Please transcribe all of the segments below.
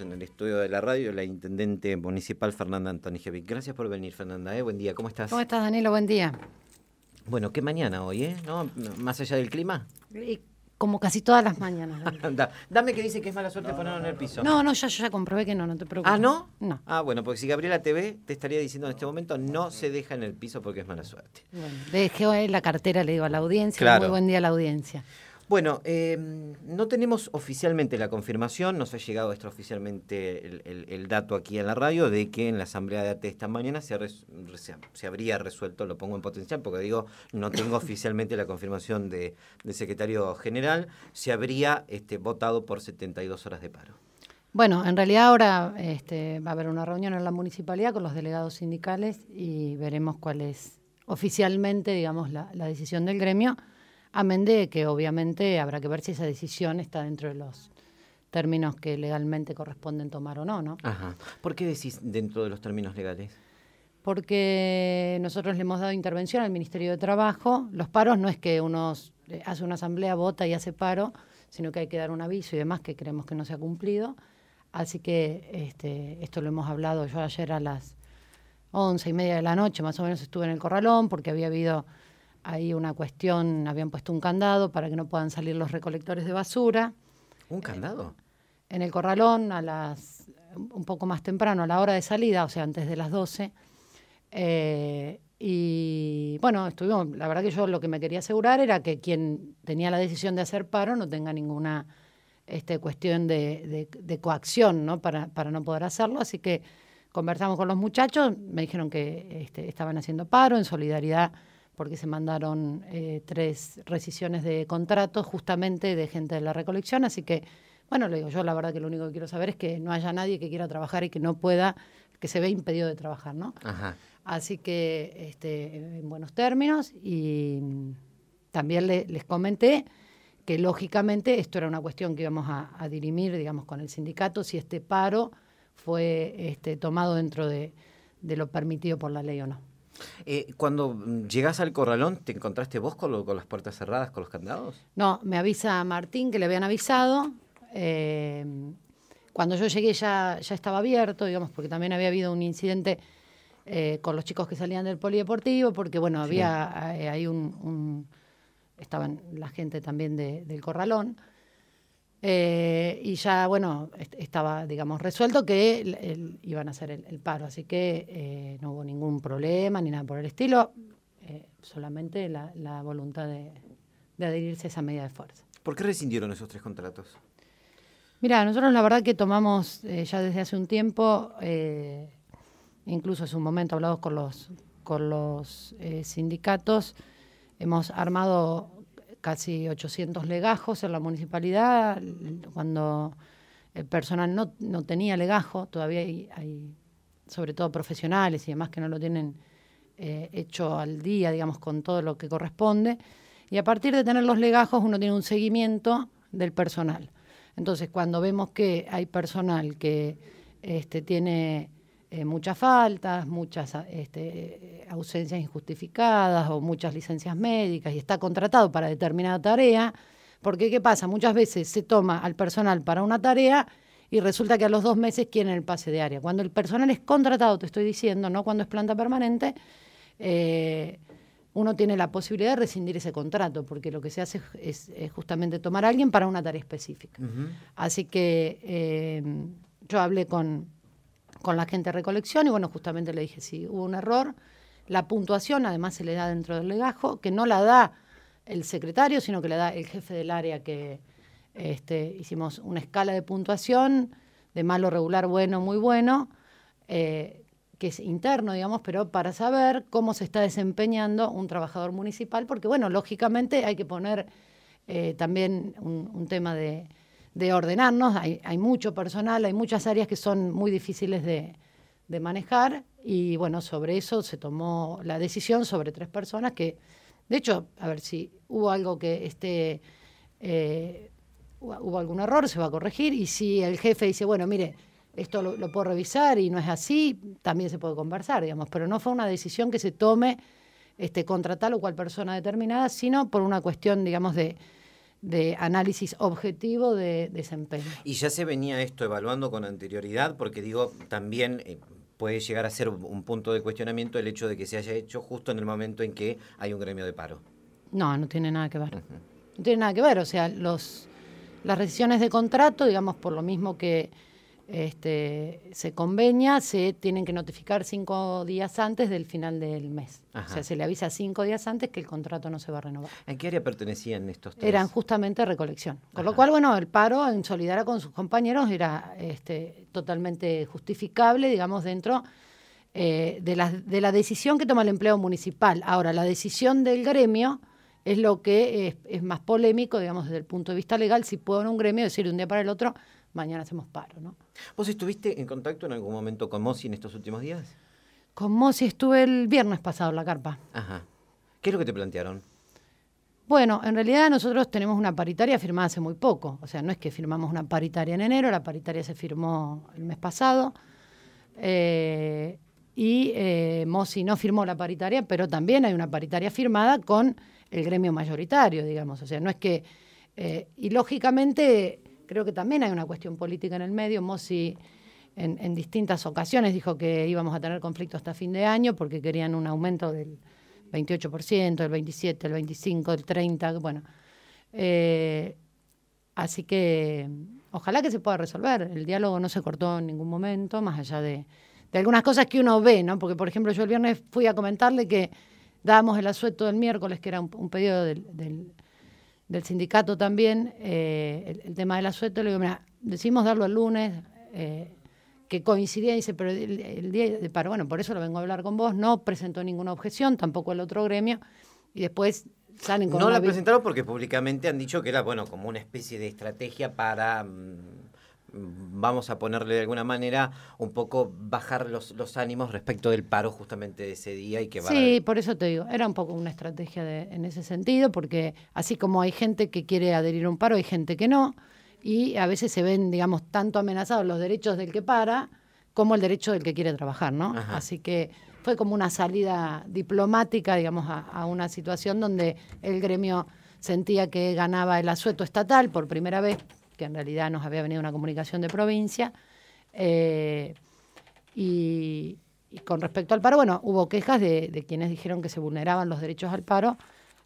en el estudio de la radio, la intendente municipal Fernanda Antonijevic. Gracias por venir, Fernanda. ¿eh? Buen día, ¿cómo estás? ¿Cómo estás, Danilo? Buen día. Bueno, qué mañana hoy, ¿eh? ¿No? Más allá del clima. como casi todas las mañanas. dame que dice que es mala suerte ponerlo en el piso. No, no, ya, yo ya comprobé que no, no te preocupes. ¿Ah, no? No. Ah, bueno, porque si Gabriela TV te estaría diciendo en este momento, no se deja en el piso porque es mala suerte. Bueno, dejé eh, la cartera, le digo a la audiencia. Claro. Muy buen día a la audiencia. Bueno, em, no tenemos oficialmente la confirmación, nos ha llegado extraoficialmente el, el, dato aquí en la radio de que en la asamblea de ATE esta mañana se, habría resuelto, lo pongo en potencial porque digo, no tengo oficialmente la confirmación del de secretario general, se habría este, votado por 72 horas de paro. Bueno, en realidad ahora este, va a haber una reunión en la municipalidad con los delegados sindicales y veremos cuál es oficialmente, digamos, la decisión del gremio. Amén que obviamente habrá que ver si esa decisión está dentro de los términos que legalmente corresponden tomar o no, ¿no? Ajá. ¿Por qué decís dentro de los términos legales? Porque nosotros le hemos dado intervención al Ministerio de Trabajo. Los paros no es que uno eh, hace una asamblea, vota y hace paro, sino que hay que dar un aviso y demás que creemos que no se ha cumplido. Así que este, esto lo hemos hablado yo ayer a las once y media de la noche, más o menos estuve en el corralón porque había habido hay una cuestión, habían puesto un candado para que no puedan salir los recolectores de basura. ¿Un candado? Eh, en el corralón, a las un poco más temprano, a la hora de salida, o sea, antes de las 12. Eh, y bueno, estuvimos, la verdad que yo lo que me quería asegurar era que quien tenía la decisión de hacer paro no tenga ninguna este, cuestión de, coacción ¿no? Para, para no poder hacerlo. Así que conversamos con los muchachos, me dijeron que este, estaban haciendo paro en solidaridad porque se mandaron eh, tres rescisiones de contratos justamente de gente de la recolección, así que, bueno, le digo, yo la verdad que lo único que quiero saber es que no haya nadie que quiera trabajar y que no pueda, que se ve impedido de trabajar, ¿no? Ajá. Así que, este, en buenos términos, y también les comenté que lógicamente esto era una cuestión que íbamos a, dirimir, digamos, con el sindicato, si este paro fue este, tomado dentro de lo permitido por la ley o no. Eh, cuando mm, llegas al corralón, ¿te encontraste vos con, las puertas cerradas, con los candados? No, me avisa Martín que le habían avisado. Em, cuando yo llegué ya, ya estaba abierto, digamos, porque también había habido un incidente eh, con los chicos que salían del polideportivo, porque bueno, había eh, ahí un, estaban la gente también del corralón. Eh, y ya, bueno, estaba, digamos, resuelto que iban a hacer el, paro, así que eh, no hubo ningún problema ni nada por el estilo, eh, solamente la, voluntad de, adherirse a esa medida de fuerza. ¿Por qué rescindieron esos tres contratos? Mira, nosotros la verdad que tomamos ya desde hace un tiempo, incluso hace un momento hablados con los, con los sindicatos, hemos armado casi 800 legajos en la municipalidad, cuando el eh, personal no, tenía legajo, todavía hay, sobre todo profesionales y demás que no lo tienen eh, hecho al día, digamos, con todo lo que corresponde. Y a partir de tener los legajos uno tiene un seguimiento del personal. Entonces, cuando vemos que hay personal que este, tiene eh, muchas faltas, muchas ah, este, ausencias injustificadas o muchas licencias médicas y está contratado para determinada tarea, porque ¿qué pasa? Muchas veces se toma al personal para una tarea y resulta que a los dos meses quieren el pase de área. Cuando el personal es contratado, te estoy diciendo, no cuando es planta permanente, eh, uno tiene la posibilidad de rescindir ese contrato, porque lo que se hace es, justamente tomar a alguien para una tarea específica. Así que eh, yo hablé con, con la gente de recolección y bueno, justamente le dije, si hubo un error, la puntuación además se le da dentro del legajo, que no la da el secretario, sino que la da el jefe del área que este, hicimos una escala de puntuación de malo, regular, bueno, muy bueno, eh, que es interno, digamos, pero para saber cómo se está desempeñando un trabajador municipal, porque bueno, lógicamente hay que poner eh, también un tema de de ordenarnos. Hay, hay, mucho personal, hay muchas áreas que son muy difíciles de, manejar y bueno, sobre eso se tomó la decisión sobre tres personas que, de hecho, a ver si hubo algo que esté, eh, hubo algún error, se va a corregir y si el jefe dice, bueno, mire, esto lo, puedo revisar y no es así, también se puede conversar, digamos, pero no fue una decisión que se tome este, contra tal o cual persona determinada, sino por una cuestión, digamos, de, de análisis objetivo de desempeño. Y ya se venía esto evaluando con anterioridad, porque digo, también eh, puede llegar a ser un punto de cuestionamiento el hecho de que se haya hecho justo en el momento en que hay un gremio de paro. No, no tiene nada que ver. No tiene nada que ver, o sea, los, las rescisiones de contrato, digamos, por lo mismo que este, se convenia, se tienen que notificar cinco días antes del final del mes. O sea, se le avisa cinco días antes que el contrato no se va a renovar. ¿En qué área pertenecían estos tres? Eran justamente recolección. Con lo cual, bueno, el paro en solidaridad con sus compañeros era este, totalmente justificable, digamos, dentro eh, de, la, de la decisión que toma el empleo municipal. Ahora, la decisión del gremio es lo que es, más polémico, digamos, desde el punto de vista legal, si puedo en un gremio decir de un día para el otro mañana hacemos paro. ¿no? ¿Vos estuviste en contacto en algún momento con Mossi en estos últimos días? Con Mossi estuve el viernes pasado en la carpa. Ajá. ¿Qué es lo que te plantearon? Bueno, en realidad nosotros tenemos una paritaria firmada hace muy poco. O sea, no es que firmamos una paritaria en enero, la paritaria se firmó el mes pasado. Eh, y eh, Mossi no firmó la paritaria, pero también hay una paritaria firmada con el gremio mayoritario, digamos. O sea, no es que. Eh, y lógicamente creo que también hay una cuestión política en el medio. Mossi en, distintas ocasiones dijo que íbamos a tener conflicto hasta fin de año porque querían un aumento del 28%, del 27%, del 25%, del 30%, bueno. Eh, así que ojalá que se pueda resolver. El diálogo no se cortó en ningún momento, más allá de, algunas cosas que uno ve, ¿no? Porque, por ejemplo, yo el viernes fui a comentarle que dábamos el asueto del miércoles, que era un, pedido del del sindicato también, eh, el, tema del asueto, le digo, mira, decimos darlo el lunes, eh, que coincidía, dice, pero el, día de paro, bueno, por eso lo vengo a hablar con vos, no presentó ninguna objeción, tampoco el otro gremio, y después salen con... No la presentaron porque públicamente han dicho que era, bueno, como una especie de estrategia para... Mm, vamos a ponerle de alguna manera un poco bajar los, ánimos respecto del paro justamente de ese día y que Sí, por eso te digo, era un poco una estrategia de, en ese sentido, porque así como hay gente que quiere adherir a un paro, hay gente que no, y a veces se ven, digamos, tanto amenazados los derechos del que para como el derecho del que quiere trabajar, ¿no? Así que fue como una salida diplomática, digamos, a, a una situación donde el gremio sentía que ganaba el asueto estatal por primera vez que en realidad nos había venido una comunicación de provincia. Eh, y, con respecto al paro, bueno, hubo quejas de, quienes dijeron que se vulneraban los derechos al paro.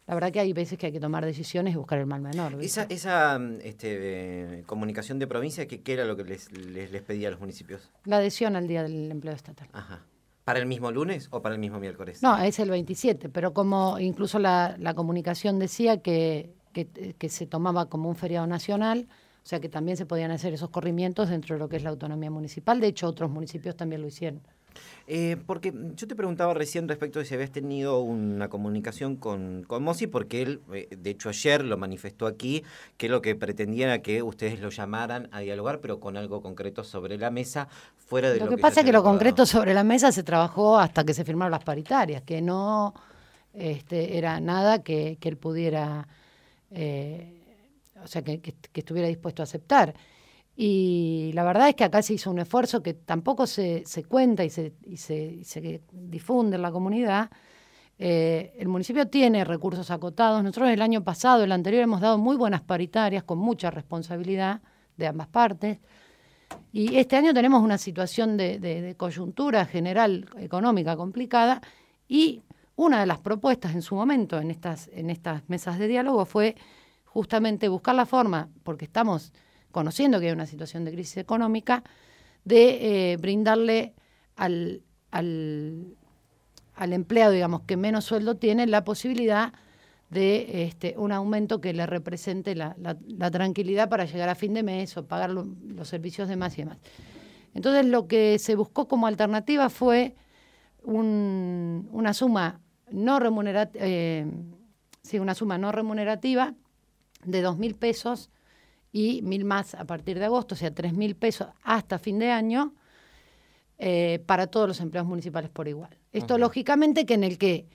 La verdad que hay veces que hay que tomar decisiones y buscar el mal menor. Esa, esa este, eh, comunicación de provincia, ¿qué, era lo que les, les, pedía a los municipios? La adhesión al Día del Empleo Estatal. Ajá. ¿Para el mismo lunes o para el mismo miércoles? No, es el 27, pero como incluso la, comunicación decía que, se tomaba como un feriado nacional, o sea que también se podían hacer esos corrimientos dentro de lo que es la autonomía municipal. De hecho, otros municipios también lo hicieron. Eh, porque yo te preguntaba recién respecto de si habías tenido una comunicación con, con Mossi, porque él, eh, de hecho ayer lo manifestó aquí, que lo que pretendía era que ustedes lo llamaran a dialogar, pero con algo concreto sobre la mesa, fuera de lo, que... Lo que pasa es que lo concreto sobre la mesa se trabajó hasta que se firmaron las paritarias, que no este, era nada que, él pudiera... Eh, o sea, que, estuviera dispuesto a aceptar. Y la verdad es que acá se hizo un esfuerzo que tampoco se, cuenta y se, difunde en la comunidad. Eh, el municipio tiene recursos acotados. Nosotros el año pasado, el anterior, hemos dado muy buenas paritarias con mucha responsabilidad de ambas partes. Y este año tenemos una situación de, coyuntura general económica complicada y una de las propuestas en su momento en estas, en estas mesas de diálogo fue justamente buscar la forma, porque estamos conociendo que hay una situación de crisis económica, de eh, brindarle al, al, empleado, digamos, que menos sueldo tiene, la posibilidad de este, un aumento que le represente la, tranquilidad para llegar a fin de mes o pagar los servicios de más y demás. Entonces lo que se buscó como alternativa fue una suma no eh, una suma no remunerativa de dos mil pesos y mil más a partir de agosto, o sea, tres mil pesos hasta fin de año eh, para todos los empleados municipales por igual. Esto, lógicamente, que en el que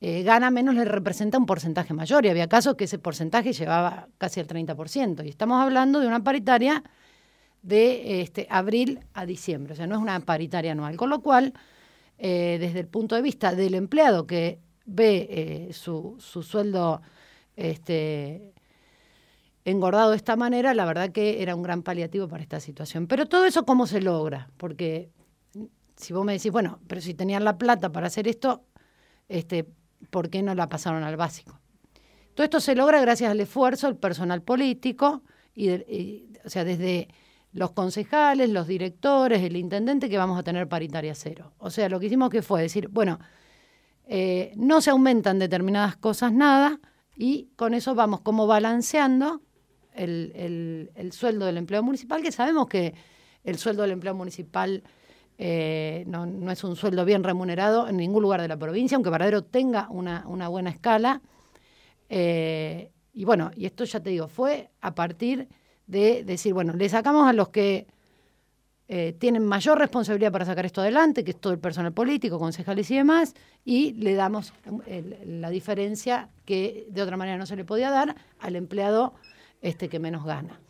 eh, gana menos le representa un porcentaje mayor y había casos que ese porcentaje llevaba casi el 30%. Y estamos hablando de una paritaria de este, abril a diciembre, o sea, no es una paritaria anual, con lo cual, eh, desde el punto de vista del empleado que ve su, su, sueldo este, engordado de esta manera, la verdad que era un gran paliativo para esta situación. Pero todo eso, ¿cómo se logra? Porque si vos me decís, bueno, pero si tenían la plata para hacer esto, este, ¿por qué no la pasaron al básico? Todo esto se logra gracias al esfuerzo del personal político, y, o sea, desde los concejales, los directores, el intendente, que vamos a tener paritaria cero. O sea, lo que hicimos que fue decir, bueno, eh, no se aumentan determinadas cosas nada, y con eso vamos como balanceando el, sueldo del empleado municipal, que sabemos que el sueldo del empleado municipal eh, no, es un sueldo bien remunerado en ningún lugar de la provincia, aunque verdadero tenga una, buena escala. Eh, y bueno, y esto ya te digo, fue a partir de decir, bueno, le sacamos a los que eh, tienen mayor responsabilidad para sacar esto adelante, que es todo el personal político, concejales y demás, y le damos la diferencia que de otra manera no se le podía dar al empleado este que menos gana.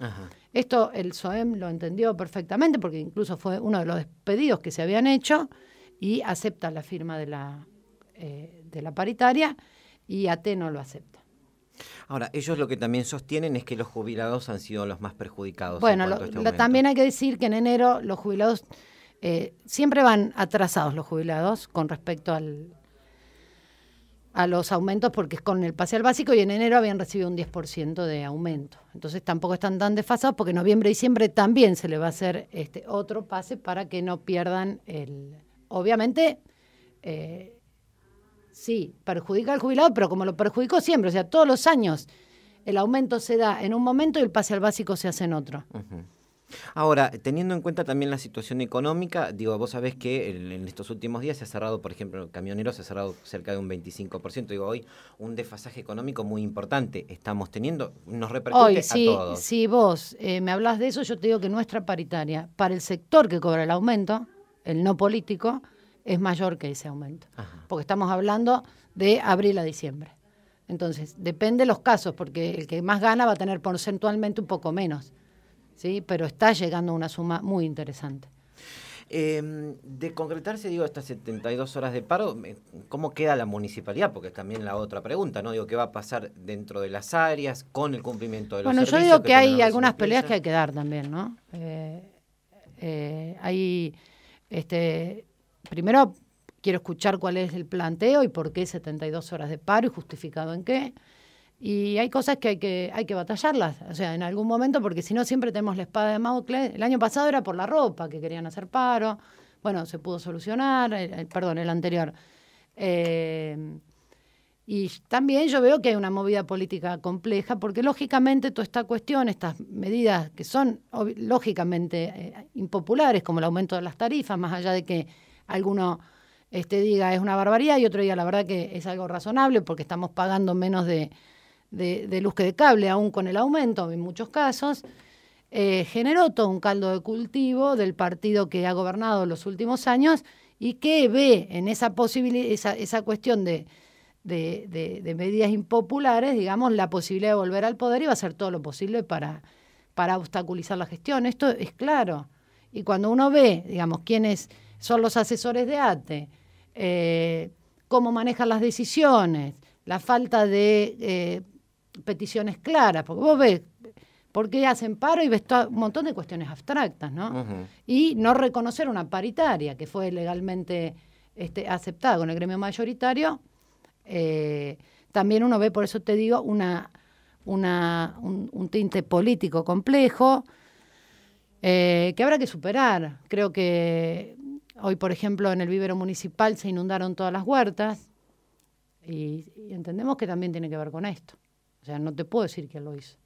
Esto el SOEM lo entendió perfectamente porque incluso fue uno de los despedidos que se habían hecho y acepta la firma de la, eh, de la paritaria y AT no lo acepta. Ahora, ellos lo que también sostienen es que los jubilados han sido los más perjudicados. Bueno, este también hay que decir que en enero los jubilados eh, siempre van atrasados los jubilados con respecto al, a los aumentos porque es con el pase al básico y en enero habían recibido un 10% de aumento. Entonces tampoco están tan desfasados porque en noviembre y diciembre también se le va a hacer este otro pase para que no pierdan el... Obviamente, eh, sí, perjudica al jubilado, pero como lo perjudicó siempre, o sea, todos los años el aumento se da en un momento y el pase al básico se hace en otro. Ahora, teniendo en cuenta también la situación económica, digo, vos sabés que en, estos últimos días se ha cerrado, por ejemplo, el camioneros se ha cerrado cerca de un 25%. Digo, hoy un desfasaje económico muy importante estamos teniendo, nos repercute a si, todos. Si vos eh, me hablas de eso, yo te digo que nuestra paritaria para el sector que cobra el aumento, el no político, es mayor que ese aumento. Porque estamos hablando de abril a diciembre. Entonces, depende de los casos, porque el que más gana va a tener porcentualmente un poco menos pero está llegando una suma muy interesante. Em, de concretarse, digo, estas 72 horas de paro, ¿cómo queda la municipalidad? Porque es también la otra pregunta, ¿no? Digo, ¿qué va a pasar dentro de las áreas con el cumplimiento de los Bueno, yo digo que, hay algunas peleas que hay que dar también, ¿no? Eh, eh, hay, este, primero quiero escuchar cuál es el planteo y por qué 72 horas de paro y justificado en qué. Y hay cosas que hay que, hay que batallarlas, o sea, en algún momento, porque si no siempre tenemos la espada de Maucle, El año pasado era por la ropa, que querían hacer paro. Bueno, se pudo solucionar, perdón, el anterior. Eh, y también yo veo que hay una movida política compleja, porque lógicamente toda esta cuestión, estas medidas que son lógicamente eh, impopulares, como el aumento de las tarifas, más allá de que alguno este, diga es una barbaridad y otro diga la verdad que es algo razonable porque estamos pagando menos de de, de luz que de cable, aún con el aumento en muchos casos, eh, generó todo un caldo de cultivo del partido que ha gobernado los últimos años y que ve en esa, esa, cuestión de, medidas impopulares, digamos, la posibilidad de volver al poder y va a hacer todo lo posible para, para obstaculizar la gestión. Esto es claro. Y cuando uno ve, digamos, quiénes son los asesores de ATE, eh, cómo manejan las decisiones, la falta de eh, peticiones claras, porque vos ves por qué hacen paro y ves un montón de cuestiones abstractas, ¿no? Y no reconocer una paritaria que fue legalmente este, aceptada con el gremio mayoritario, eh, también uno ve, por eso te digo, una, una, un, tinte político complejo eh, que habrá que superar. Creo que hoy, por ejemplo, en el vivero municipal se inundaron todas las huertas y entendemos que también tiene que ver con esto. O sea, no te puedo decir que lo hizo.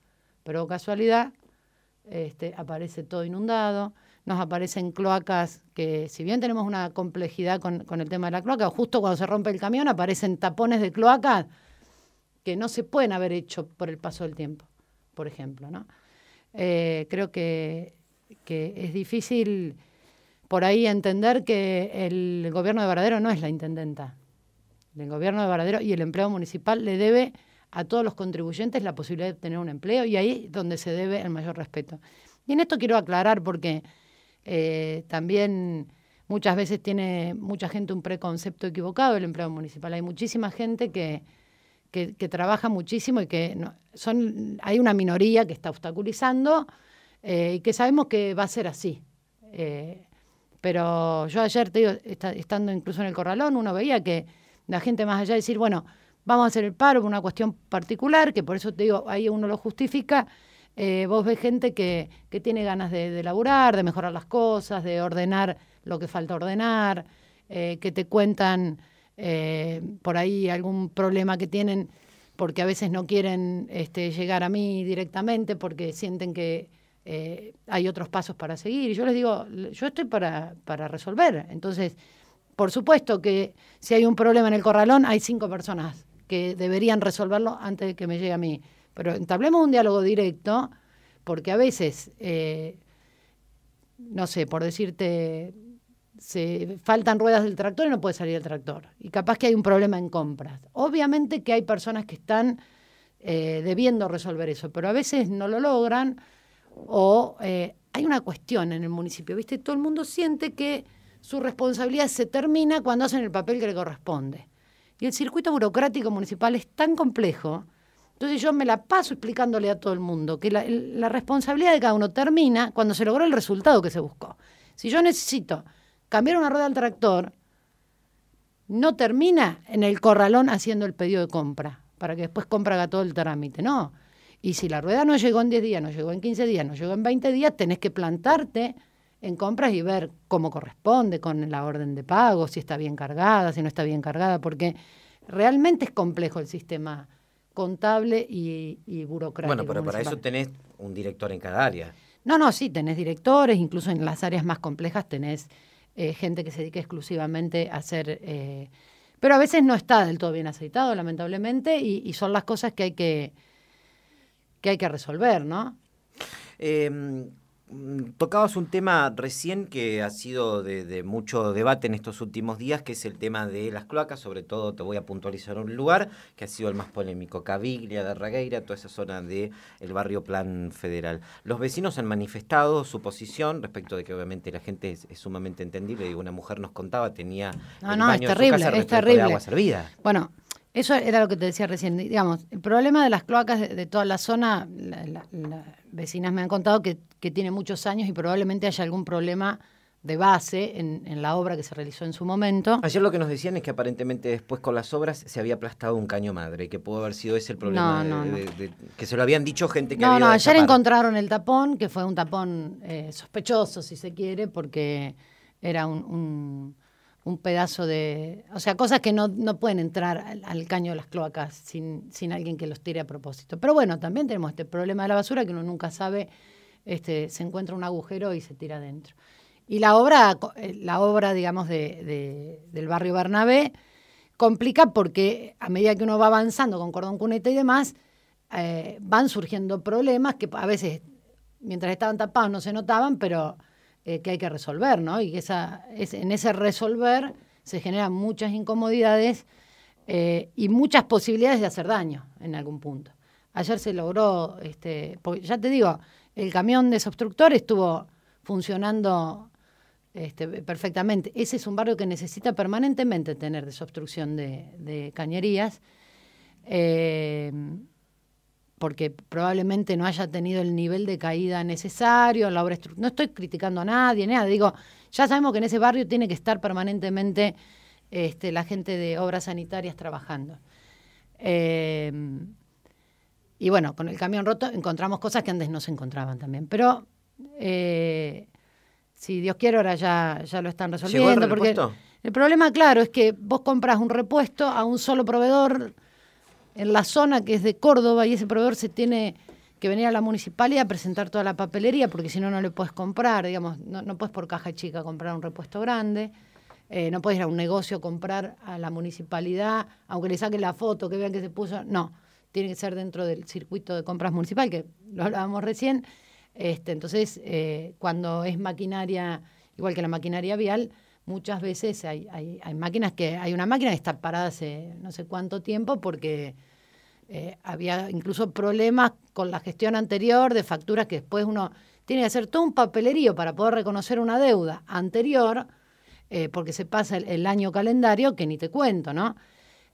Pero casualidad, este, aparece todo inundado, nos aparecen cloacas que, si bien tenemos una complejidad con, el tema de la cloaca, justo cuando se rompe el camión aparecen tapones de cloaca que no se pueden haber hecho por el paso del tiempo, por ejemplo. ¿no? Eh, creo que, que, es difícil por ahí entender que el gobierno de Varadero no es la intendenta. El gobierno de Varadero y el empleo municipal le debe a todos los contribuyentes la posibilidad de tener un empleo y ahí es donde se debe el mayor respeto. Y en esto quiero aclarar porque eh, también muchas veces tiene mucha gente un preconcepto equivocado del empleo municipal. Hay muchísima gente que, que, trabaja muchísimo y que son, hay una minoría que está obstaculizando eh, y que sabemos que va a ser así. Eh, pero yo ayer, te digo, estando incluso en el corralón, uno veía que la gente más allá de decir, bueno, vamos a hacer el paro por una cuestión particular, que por eso te digo, ahí uno lo justifica. Eh, vos ves gente que, tiene ganas de, de, laburar, de mejorar las cosas, de ordenar lo que falta ordenar, eh, que te cuentan eh, por ahí algún problema que tienen porque a veces no quieren este, llegar a mí directamente porque sienten que hay otros pasos para seguir. Y yo les digo, yo estoy para, para resolver. Entonces, por supuesto que si hay un problema en el corralón, hay cinco personas que deberían resolverlo antes de que me llegue a mí. Pero entablemos un diálogo directo, porque a veces, eh, no sé, por decirte, se faltan ruedas del tractor y no puede salir el tractor. Y capaz que hay un problema en compras. Obviamente que hay personas que están eh, debiendo resolver eso, pero a veces no lo logran o eh, hay una cuestión en el municipio, ¿viste? Todo el mundo siente que su responsabilidad se termina cuando hacen el papel que le corresponde. Y el circuito burocrático municipal es tan complejo. Entonces yo me la paso explicándole a todo el mundo que la, responsabilidad de cada uno termina cuando se logró el resultado que se buscó. Si yo necesito cambiar una rueda al tractor, no termina en el corralón haciendo el pedido de compra, para que después compra todo el trámite, no. Y si la rueda no llegó en 10 días, no llegó en 15 días, no llegó en 20 días, tenés que plantarte en compras y ver cómo corresponde con la orden de pago, si está bien cargada, si no está bien cargada, porque realmente es complejo el sistema contable y, burocrático. Bueno, pero para eso tenés un director en cada área. No, no, sí, tenés directores, incluso en las áreas más complejas tenés eh, gente que se dedica exclusivamente a hacer... Eh, pero a veces no está del todo bien aceitado, lamentablemente, y, son las cosas que hay que, que, hay que resolver, ¿no? Eh, Mm, tocabas un tema recién que ha sido de, mucho debate en estos últimos días, que es el tema de las cloacas, sobre todo te voy a puntualizar un lugar que ha sido el más polémico, Caviglia, Darragueira, toda esa zona del el barrio Plan Federal. Los vecinos han manifestado su posición respecto de que obviamente la gente es, sumamente entendible, y una mujer nos contaba, tenía el baño es terrible, casa es agua servida. Bueno, eso era lo que te decía recién. Digamos, el problema de las cloacas de, toda la zona, las vecinas me han contado que, tiene muchos años y probablemente haya algún problema de base en, la obra que se realizó en su momento. Ayer lo que nos decían es que aparentemente después con las obras se había aplastado un caño madre que pudo haber sido ese el problema no, no, que se lo habían dicho gente que... No, había no, ayer encontraron el tapón, que fue un tapón eh, sospechoso, si se quiere, porque era un un pedazo de... O sea, cosas que no, pueden entrar al, caño de las cloacas sin, sin alguien que los tire a propósito. Pero bueno, también tenemos este problema de la basura que uno nunca sabe, este, se encuentra un agujero y se tira adentro. Y la obra, eh, la obra digamos, del barrio Bernabé complica porque a medida que uno va avanzando con cordón cuneta y demás, eh, van surgiendo problemas que a veces mientras estaban tapados no se notaban, pero eh, que hay que resolver, ¿no? Y esa, en ese resolver se generan muchas incomodidades eh, y muchas posibilidades de hacer daño en algún punto. Ayer se logró, este, ya te digo, el camión desobstructor estuvo funcionando este, perfectamente. Ese es un barrio que necesita permanentemente tener desobstrucción de, cañerías. Eh, porque probablemente no haya tenido el nivel de caída necesario la obra No estoy criticando a nadie, nada. Digo, ya sabemos que en ese barrio tiene que estar permanentemente este, la gente de obras sanitarias trabajando. Eh, y bueno, con el camión roto encontramos cosas que antes no se encontraban también. Pero eh, si Dios quiere, ahora ya, ya lo están resolviendo. porque el problema, claro, es que vos compras un repuesto a un solo proveedor en la zona que es de Córdoba y ese proveedor se tiene que venir a la municipalidad a presentar toda la papelería, porque si no, no le puedes comprar, digamos, no, puedes por caja chica comprar un repuesto grande, eh, no puedes ir a un negocio a comprar a la municipalidad, aunque le saque la foto, que vean que se puso, no, tiene que ser dentro del circuito de compras municipal, que lo hablábamos recién, este, entonces eh, cuando es maquinaria, igual que la maquinaria vial, muchas veces hay, máquinas que hay una máquina que está parada hace no sé cuánto tiempo porque eh, había incluso problemas con la gestión anterior de facturas que después uno tiene que hacer todo un papelerío para poder reconocer una deuda anterior eh, porque se pasa el, año calendario que ni te cuento, ¿no?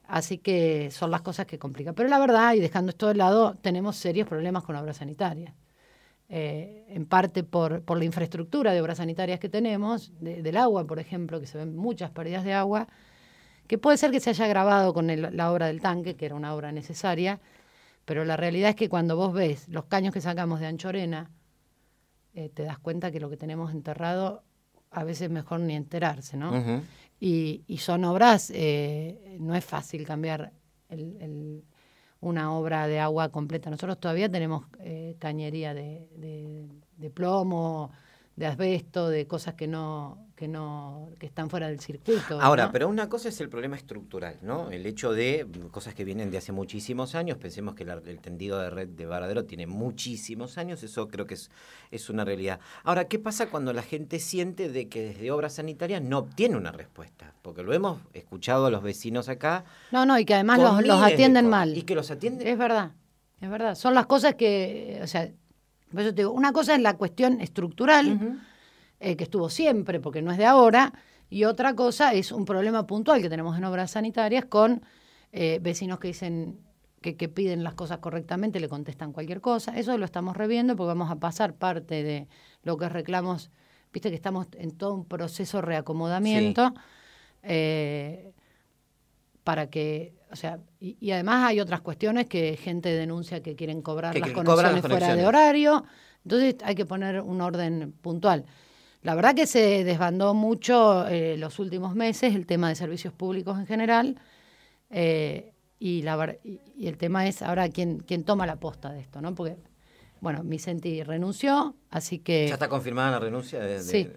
Así que son las cosas que complican. Pero la verdad, y dejando esto de lado, tenemos serios problemas con la obra sanitaria. Eh, en parte por, por, la infraestructura de obras sanitarias que tenemos, del agua, por ejemplo, que se ven muchas pérdidas de agua, que puede ser que se haya agravado con la obra del tanque, que era una obra necesaria, pero la realidad es que cuando vos ves los caños que sacamos de Anchorena, eh, te das cuenta que lo que tenemos enterrado a veces mejor ni enterarse, ¿no? y, son obras, eh, no es fácil cambiar el una obra de agua completa. Nosotros todavía tenemos eh, cañería de plomo, de asbesto, de cosas que no, que no, están fuera del circuito. Ahora, pero una cosa es el problema estructural, ¿no? El hecho de mm, cosas que vienen de hace muchísimos años, pensemos que el, tendido de red de Varadero tiene muchísimos años, eso creo que es, es una realidad. Ahora, ¿qué pasa cuando la gente siente de que desde obras sanitarias no obtiene una respuesta? Porque lo hemos escuchado a los vecinos acá. No, no, y que además los, atienden mal. Y que los atienden. Es verdad, es verdad. Son las cosas que, o sea, eso digo, una cosa es la cuestión estructural, eh, que estuvo siempre, porque no es de ahora, y otra cosa es un problema puntual que tenemos en obras sanitarias con eh, vecinos que dicen que, piden las cosas correctamente, le contestan cualquier cosa. Eso lo estamos reviendo porque vamos a pasar parte de lo que reclamos, viste que estamos en todo un proceso de reacomodamiento. Eh, para que o sea, y, además hay otras cuestiones que gente denuncia que quieren cobrar las, conexiones fuera de horario. Entonces hay que poner un orden puntual. La verdad que se desbandó mucho eh, los últimos meses el tema de servicios públicos en general. Eh, y, la, y, el tema es ahora quién, quién toma la posta de esto, ¿no? Porque, bueno, Vicenti renunció, así que... Ya está confirmada la renuncia. De, sí.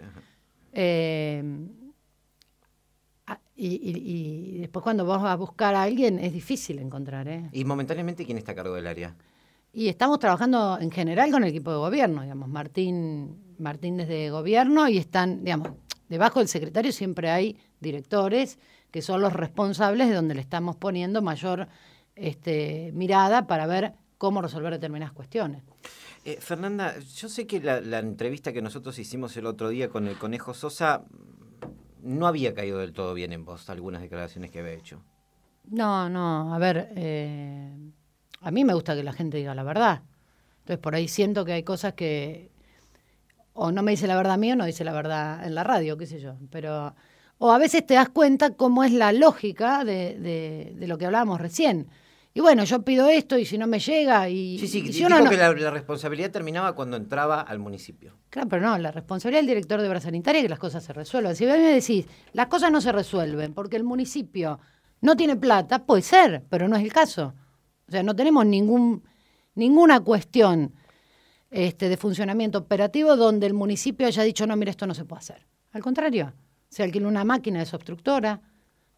Y, después cuando vas a buscar a alguien es difícil encontrar. ¿eh? ¿Y momentáneamente quién está a cargo del área? Y estamos trabajando en general con el equipo de gobierno, digamos, Martín, Martín desde gobierno y están, digamos, debajo del secretario siempre hay directores que son los responsables de donde le estamos poniendo mayor este, mirada para ver cómo resolver determinadas cuestiones. Eh, Fernanda, yo sé que la, entrevista que nosotros hicimos el otro día con el Conejo Sosa no había caído del todo bien en vos algunas declaraciones que había hecho. No, no, a ver, eh, a mí me gusta que la gente diga la verdad. Entonces por ahí siento que hay cosas que o no me dice la verdad mío o no dice la verdad en la radio, qué sé yo. Pero, o a veces te das cuenta cómo es la lógica de, de, de lo que hablábamos recién y bueno, yo pido esto y si no me llega y... Sí, sí, que la, responsabilidad terminaba cuando entraba al municipio. Claro, pero no, la responsabilidad del director de obra sanitaria es que las cosas se resuelvan. Si vos me decís, las cosas no se resuelven porque el municipio no tiene plata, puede ser, pero no es el caso. O sea, no tenemos ningún, ninguna cuestión este, de funcionamiento operativo donde el municipio haya dicho, no, mira, esto no se puede hacer. Al contrario, se alquiló una máquina desobstructora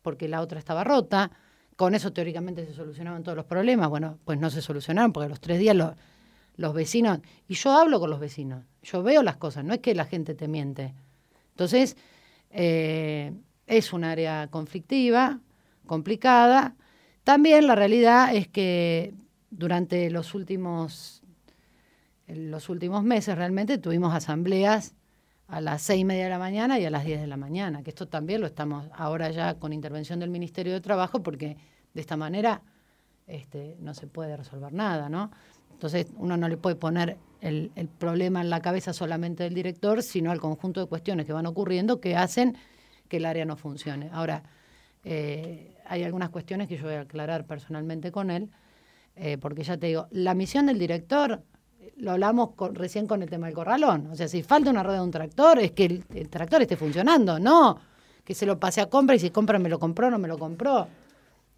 porque la otra estaba rota con eso teóricamente se solucionaban todos los problemas. Bueno, pues no se solucionaron porque los tres días los, vecinos, y yo hablo con los vecinos, yo veo las cosas, no es que la gente te miente. Entonces, eh, es un área conflictiva, complicada. También la realidad es que durante los últimos, los últimos meses realmente tuvimos asambleas a las seis y media de la mañana y a las diez de la mañana, que esto también lo estamos ahora ya con intervención del Ministerio de Trabajo, porque de esta manera este, no se puede resolver nada, ¿no? Entonces uno no le puede poner el, problema en la cabeza solamente del director, sino al conjunto de cuestiones que van ocurriendo que hacen que el área no funcione. Ahora, eh, hay algunas cuestiones que yo voy a aclarar personalmente con él, eh, porque ya te digo, la misión del director lo hablamos recién con el tema del corralón. O sea, si falta una rueda de un tractor, es que el, tractor esté funcionando, no que se lo pase a compra y si compra me lo compró, o no me lo compró.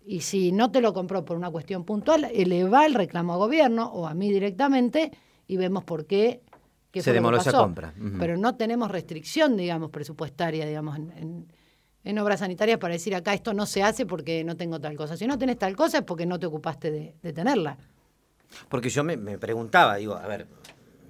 Y si no te lo compró por una cuestión puntual, eleva el reclamo a gobierno o a mí directamente y vemos por qué. se demoró esa compra. Pero no tenemos restricción, digamos, presupuestaria, digamos, en, obras sanitarias para decir acá esto no se hace porque no tengo tal cosa. Si no tenés tal cosa es porque no te ocupaste de tenerla. Porque yo me, preguntaba, digo, a ver,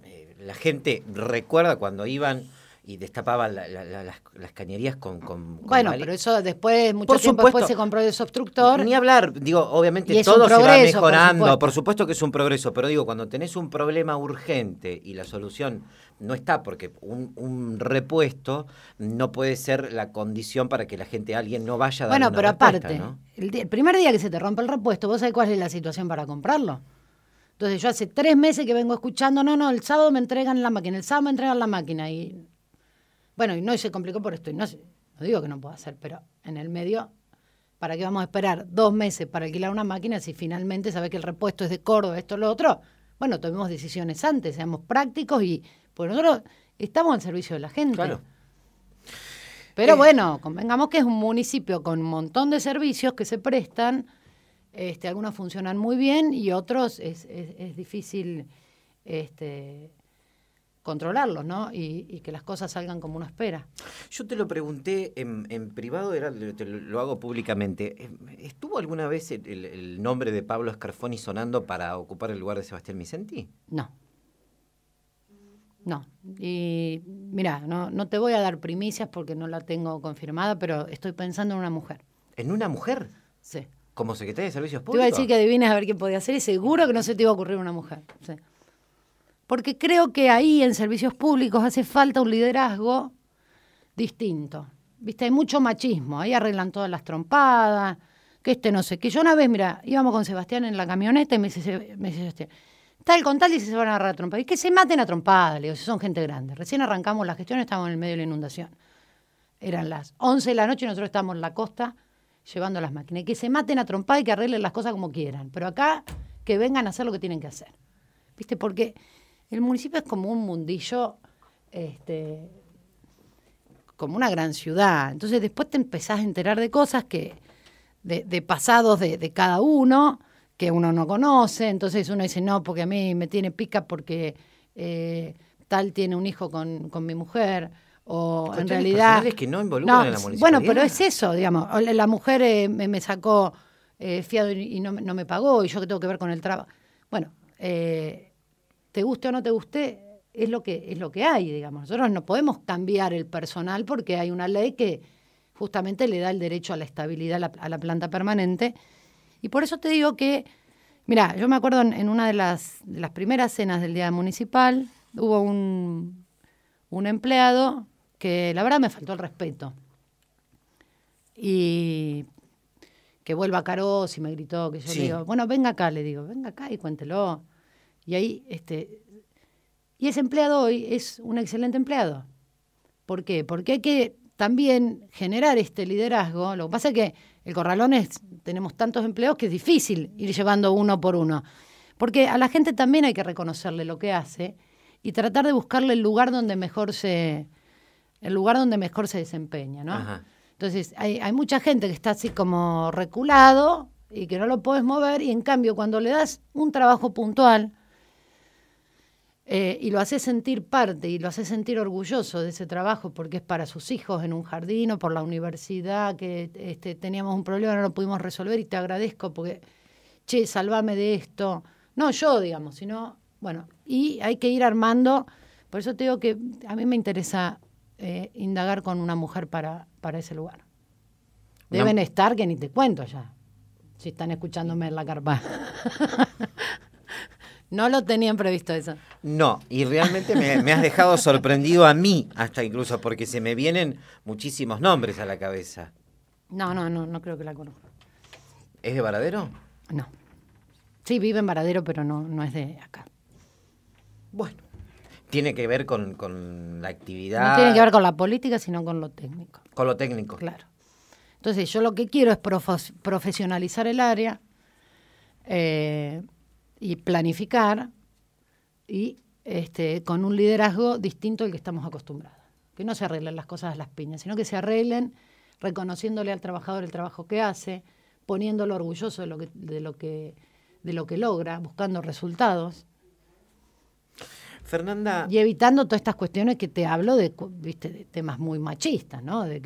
eh, la gente recuerda cuando iban y destapaban las, cañerías con, Bueno, pero eso después, mucho tiempo después se compró el obstructor. Ni hablar, digo, obviamente todo se va mejorando, por supuesto. que es un progreso, pero digo, cuando tenés un problema urgente y la solución no está, porque un, repuesto no puede ser la condición para que la gente, alguien no vaya a dar Bueno, pero aparte, el, el primer día que se te rompe el repuesto, ¿vos sabés cuál es la situación para comprarlo? Entonces yo hace tres meses que vengo escuchando, no, no, el sábado me entregan la máquina, el sábado me entregan la máquina. Y bueno, y no se complicó por esto. Y no, no digo que no pueda hacer, pero en el medio, ¿para qué vamos a esperar dos meses para alquilar una máquina si finalmente sabe que el repuesto es de Córdoba, esto, lo otro? Bueno, tomemos decisiones antes, seamos prácticos y por pues nosotros estamos al servicio de la gente. Claro. Pero eh. bueno, convengamos que es un municipio con un montón de servicios que se prestan este, algunos funcionan muy bien y otros es, difícil este, controlarlos, ¿no? Y, que las cosas salgan como uno espera. Yo te lo pregunté en, en privado, era, te lo hago públicamente. Em, ¿Estuvo alguna vez el, nombre de Pablo Escarfoni sonando para ocupar el lugar de Sebastián Vicenti? No. No. Y mira, no, no te voy a dar primicias porque no la tengo confirmada, pero estoy pensando en una mujer. ¿En una mujer? Sí como secretaria de Servicios Públicos. Te iba a decir que adivines a ver quién podía hacer y seguro que no se te iba a ocurrir una mujer. Porque creo que ahí en servicios públicos hace falta un liderazgo distinto. Viste, hay mucho machismo, ahí arreglan todas las trompadas, que este no sé, que yo una vez, mira, íbamos con Sebastián en la camioneta y me dice, Sebastián, tal con tal dice se van a agarrar a trompadas. Y que se maten a trompadas, le digo, si son gente grande. Recién arrancamos la gestión, estábamos en el medio de la inundación. Eran las 11 de la noche y nosotros estábamos en la costa llevando las máquinas. que se maten a trompar y que arreglen las cosas como quieran. Pero acá que vengan a hacer lo que tienen que hacer. ¿Viste? Porque el municipio es como un mundillo, este, como una gran ciudad. Entonces después te empezás a enterar de cosas que, de, pasados de, cada uno, que uno no conoce. Entonces uno dice, no, porque a mí me tiene pica porque eh, tal tiene un hijo con, con mi mujer o en realidad que no Bueno, pero es eso, digamos, la mujer eh, me, sacó eh, fiado y, no, me pagó y yo que tengo que ver con el trabajo. Bueno, eh, te guste o no te guste, es lo que es lo que hay, digamos. Nosotros no podemos cambiar el personal porque hay una ley que justamente le da el derecho a la estabilidad a la, planta permanente y por eso te digo que mira, yo me acuerdo en, una de las, primeras cenas del día municipal hubo un un empleado que la verdad me faltó el respeto. Y que vuelva Caro y me gritó, que yo le digo, bueno, venga acá, le digo, venga acá y cuéntelo. Y ahí, este, y ese empleado hoy es un excelente empleado. ¿Por qué? Porque hay que también generar este liderazgo. Lo que pasa es que el corralón es, tenemos tantos empleos que es difícil ir llevando uno por uno. Porque a la gente también hay que reconocerle lo que hace y tratar de buscarle el lugar donde mejor se, el lugar donde mejor se desempeña, ¿no? Entonces, hay, mucha gente que está así como reculado y que no lo puedes mover, y en cambio, cuando le das un trabajo puntual eh, y lo haces sentir parte y lo haces sentir orgulloso de ese trabajo porque es para sus hijos en un jardín o por la universidad, que este, teníamos un problema, no lo pudimos resolver y te agradezco porque, che, salvame de esto. No yo, digamos, sino, bueno, y hay que ir armando. Por eso te digo que a mí me interesa eh, indagar con una mujer para, para ese lugar. Deben estar, que ni te cuento ya, si están escuchándome en la carpa. no lo tenían previsto eso. No, y realmente me, has dejado sorprendido a mí, hasta incluso porque se me vienen muchísimos nombres a la cabeza. No, no, no, no creo que la conozca. ¿Es de Varadero? No. Sí, vive en Varadero, pero no, no es de acá. Bueno, tiene que ver con, la actividad. No tiene que ver con la política, sino con lo técnico. Con lo técnico. Claro. Entonces, yo lo que quiero es profesionalizar el área eh, y planificar y este, con un liderazgo distinto al que estamos acostumbrados. Que no se arreglen las cosas a las piñas, sino que se arreglen reconociéndole al trabajador el trabajo que hace, poniéndolo orgulloso de lo que, de lo que, de lo que logra, buscando resultados Fernanda. Y evitando todas estas cuestiones que te hablo de, ¿viste? temas muy machistas, ¿no? De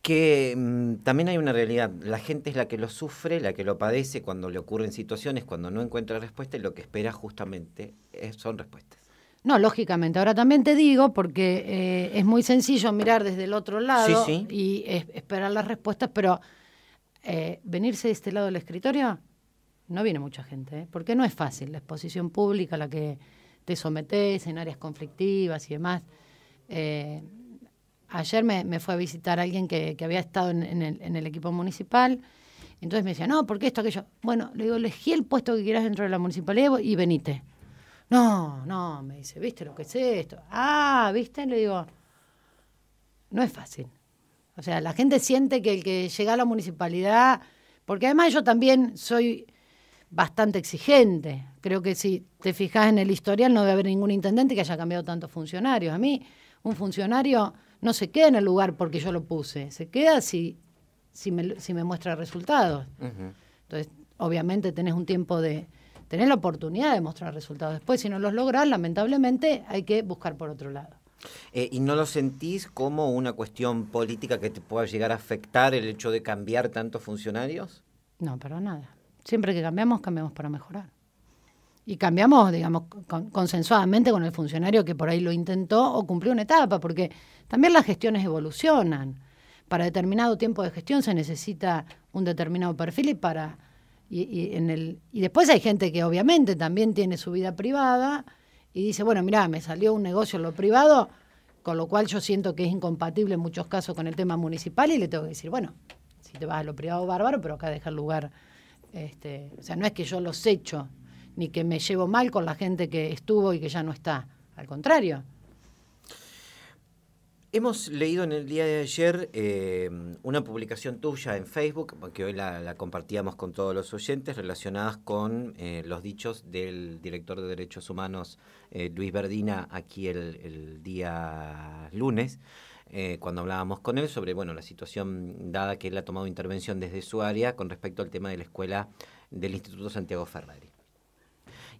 que... Mm, también hay una realidad. La gente es la que lo sufre, la que lo padece cuando le ocurren situaciones, cuando no encuentra respuesta y lo que espera justamente son respuestas. No, lógicamente. Ahora también te digo, porque eh, es muy sencillo mirar desde el otro lado y esperar las respuestas, pero eh, venirse de este lado del escritorio no viene mucha gente, ¿eh? porque no es fácil la exposición pública, la que te sometés en áreas conflictivas y demás. Eh, ayer me, fue a visitar alguien que, había estado en, el, en, el, equipo municipal. Entonces me decía, no, ¿por qué esto, aquello? Bueno, le digo, elegí el puesto que quieras dentro de la municipalidad y venite. No, no, me dice, ¿viste lo que es esto? Ah, ¿viste? Le digo, no es fácil. O sea, la gente siente que el que llega a la municipalidad, porque además yo también soy bastante exigente. Creo que si te fijas en el historial no debe haber ningún intendente que haya cambiado tantos funcionarios. A mí un funcionario no se queda en el lugar porque yo lo puse, se queda si, si, me, muestra resultados. Entonces, obviamente tenés un tiempo de, tenés la oportunidad de mostrar resultados. Después, si no los logras, lamentablemente hay que buscar por otro lado. Eh, ¿Y no lo sentís como una cuestión política que te pueda llegar a afectar el hecho de cambiar tantos funcionarios? No, pero nada. Siempre que cambiamos, cambiamos para mejorar. Y cambiamos, digamos, consensuadamente con el funcionario que por ahí lo intentó o cumplió una etapa, porque también las gestiones evolucionan. Para determinado tiempo de gestión se necesita un determinado perfil y para y, en el, y después hay gente que obviamente también tiene su vida privada y dice, bueno, mira, me salió un negocio en lo privado, con lo cual yo siento que es incompatible en muchos casos con el tema municipal y le tengo que decir, bueno, si te vas a lo privado, bárbaro, pero acá deja lugar este, o sea, no es que yo los echo, ni que me llevo mal con la gente que estuvo y que ya no está. Al contrario. Hemos leído en el día de ayer eh, una publicación tuya en Facebook, que hoy la, compartíamos con todos los oyentes, relacionadas con eh, los dichos del director de Derechos Humanos, eh, Luis Verdina, aquí el día lunes. Eh, cuando hablábamos con él sobre bueno, la situación dada que él ha tomado intervención desde su área con respecto al tema de la escuela del Instituto Santiago Ferrari.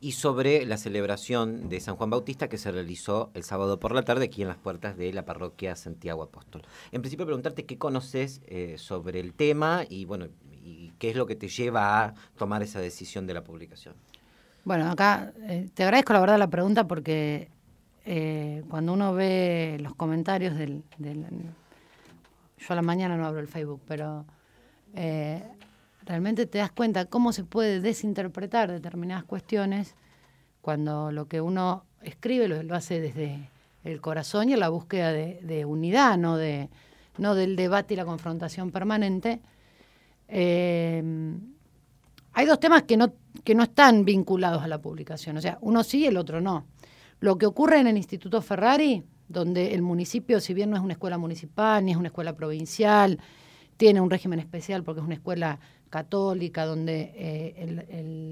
Y sobre la celebración de San Juan Bautista que se realizó el sábado por la tarde aquí en las puertas de la parroquia Santiago Apóstol. En principio preguntarte qué conoces eh, sobre el tema y bueno, qué es lo que te lleva a tomar esa decisión de la publicación. Bueno, acá eh, te agradezco la verdad la pregunta porque eh, cuando uno ve los comentarios del, Yo a la mañana no abro el Facebook, pero eh, realmente te das cuenta cómo se puede desinterpretar determinadas cuestiones cuando lo que uno escribe lo, hace desde el corazón y en la búsqueda de, unidad, no, de, no del debate y la confrontación permanente. Eh, hay dos temas que no, que no están vinculados a la publicación, o sea, uno sí, y el otro no. Lo que ocurre en el Instituto Ferrari, donde el municipio, si bien no es una escuela municipal, ni es una escuela provincial, tiene un régimen especial porque es una escuela católica donde eh,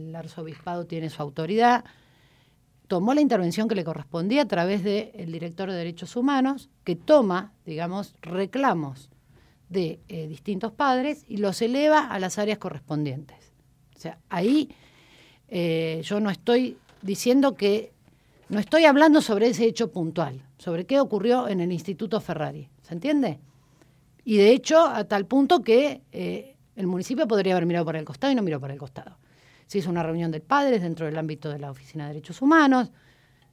el, arzobispado tiene su autoridad, tomó la intervención que le correspondía a través del director de Derechos Humanos, que toma, digamos, reclamos de eh, distintos padres y los eleva a las áreas correspondientes. O sea, ahí eh, yo no estoy diciendo que no estoy hablando sobre ese hecho puntual, sobre qué ocurrió en el Instituto Ferrari. ¿Se entiende? Y de hecho, a tal punto que eh, el municipio podría haber mirado por el costado y no miró por el costado. Si es una reunión de padres dentro del ámbito de la Oficina de Derechos Humanos.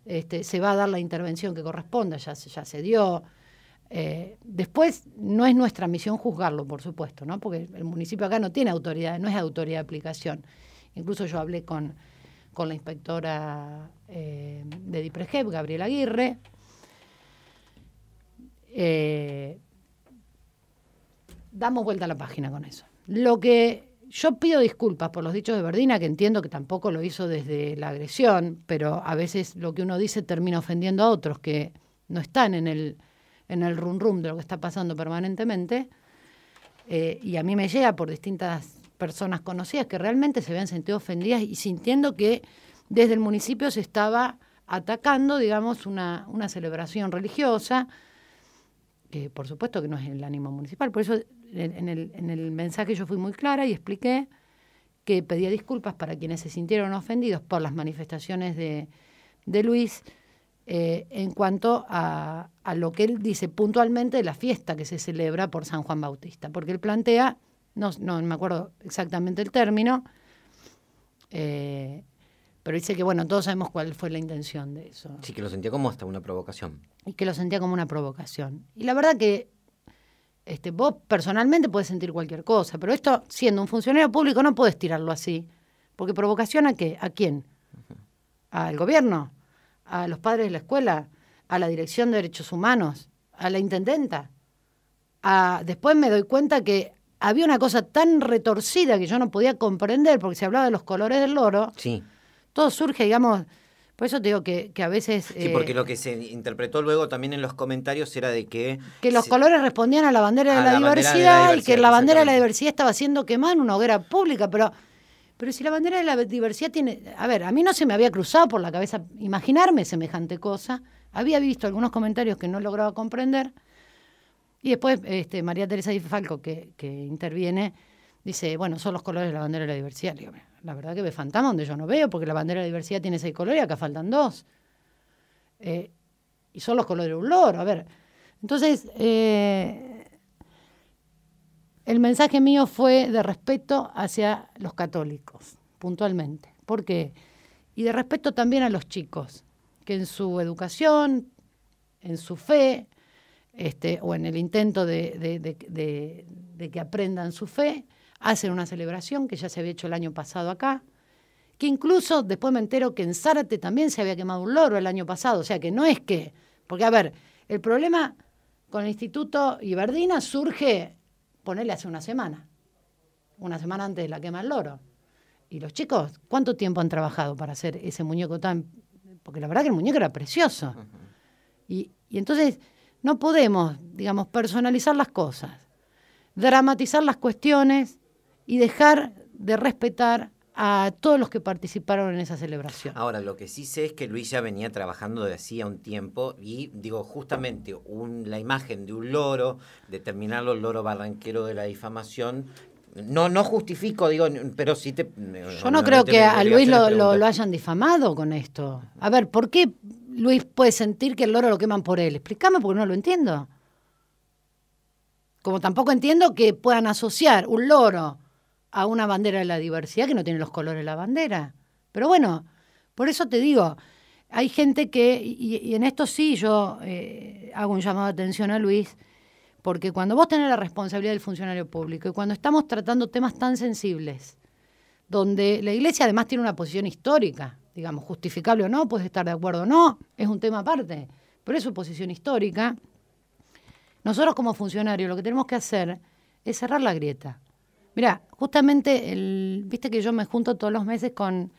Este, se va a dar la intervención que corresponda, ya, se dio. Eh, después, no es nuestra misión juzgarlo, por supuesto, ¿no? porque el municipio acá no tiene autoridad, no es autoridad de aplicación. Incluso yo hablé con, con la inspectora eh, de Diprejep, Gabriel Aguirre. Eh, damos vuelta a la página con eso. Lo que yo pido disculpas por los dichos de Berdina que entiendo que tampoco lo hizo desde la agresión, pero a veces lo que uno dice termina ofendiendo a otros que no están en el, en el rum rum de lo que está pasando permanentemente. Eh, y a mí me llega por distintas personas conocidas que realmente se habían sentido ofendidas y sintiendo que desde el municipio se estaba atacando, digamos, una, celebración religiosa, que por supuesto que no es el ánimo municipal. Por eso en el, mensaje yo fui muy clara y expliqué que pedía disculpas para quienes se sintieron ofendidos por las manifestaciones de, Luis eh, en cuanto a, lo que él dice puntualmente de la fiesta que se celebra por San Juan Bautista, porque él plantea, no, no me acuerdo exactamente el término, eh, pero dice que, bueno, todos sabemos cuál fue la intención de eso. Sí, que lo sentía como hasta una provocación. Y que lo sentía como una provocación. Y la verdad que este, vos personalmente puedes sentir cualquier cosa, pero esto, siendo un funcionario público, no puedes tirarlo así. Porque provocación a qué? ¿A quién? ¿Al gobierno? ¿A los padres de la escuela? ¿A la Dirección de Derechos Humanos? ¿A la Intendenta? A, después me doy cuenta que había una cosa tan retorcida que yo no podía comprender, porque se hablaba de los colores del loro. Sí todo surge, digamos, por eso te digo que, a veces... sí, porque eh, lo que se interpretó luego también en los comentarios era de que... Que los colores respondían a la bandera de, la, diversidad, y que la bandera de la diversidad estaba siendo quemada en una hoguera pública, pero... Pero si la bandera de la diversidad tiene... A ver, a mí no se me había cruzado por la cabeza imaginarme semejante cosa. Había visto algunos comentarios que no lograba comprender. Y después este, María Teresa Di Falco, que, que interviene, dice, bueno, son los colores de la bandera de la diversidad. Digamos la verdad que me fantasma donde yo no veo, porque la bandera de diversidad tiene seis colores y acá faltan dos. Eh, y son los colores de un loro, a ver. Entonces, eh, el mensaje mío fue de respeto hacia los católicos, puntualmente. ¿Por qué? Y de respeto también a los chicos, que en su educación, en su fe, este, o en el intento de que aprendan su fe, hacen una celebración que ya se había hecho el año pasado acá, que incluso después me entero que en Zárate también se había quemado un loro el año pasado, o sea que no es que, porque a ver, el problema con el Instituto Iberdina surge, ponerle hace una semana, una semana antes de la quema del loro. Y los chicos, ¿cuánto tiempo han trabajado para hacer ese muñeco tan...? Porque la verdad que el muñeco era precioso. y, y entonces no podemos, digamos, personalizar las cosas dramatizar las cuestiones, y dejar de respetar a todos los que participaron en esa celebración. Ahora, lo que sí sé es que Luis ya venía trabajando de hacía un tiempo y digo, justamente la imagen de un loro, determinarlo el loro barranquero de la difamación, no, no justifico, digo, pero sí te... Yo no, creo que a Luis lo, lo, hayan difamado con esto. A ver, ¿por qué Luis puede sentir que el loro lo queman por él? Explícame porque no lo entiendo. Como tampoco entiendo que puedan asociar un loro a una bandera de la diversidad que no tiene los colores de la bandera. Pero bueno, por eso te digo, hay gente que, y, en esto sí yo eh, hago un llamado de atención a Luis, porque cuando vos tenés la responsabilidad del funcionario público y cuando estamos tratando temas tan sensibles, donde la iglesia además tiene una posición histórica, digamos, justificable o no, puedes estar de acuerdo o no, es un tema aparte, pero es su posición histórica. Nosotros como funcionarios lo que tenemos que hacer es cerrar la grieta. Mira, justamente, viste que yo me junto todos los meses con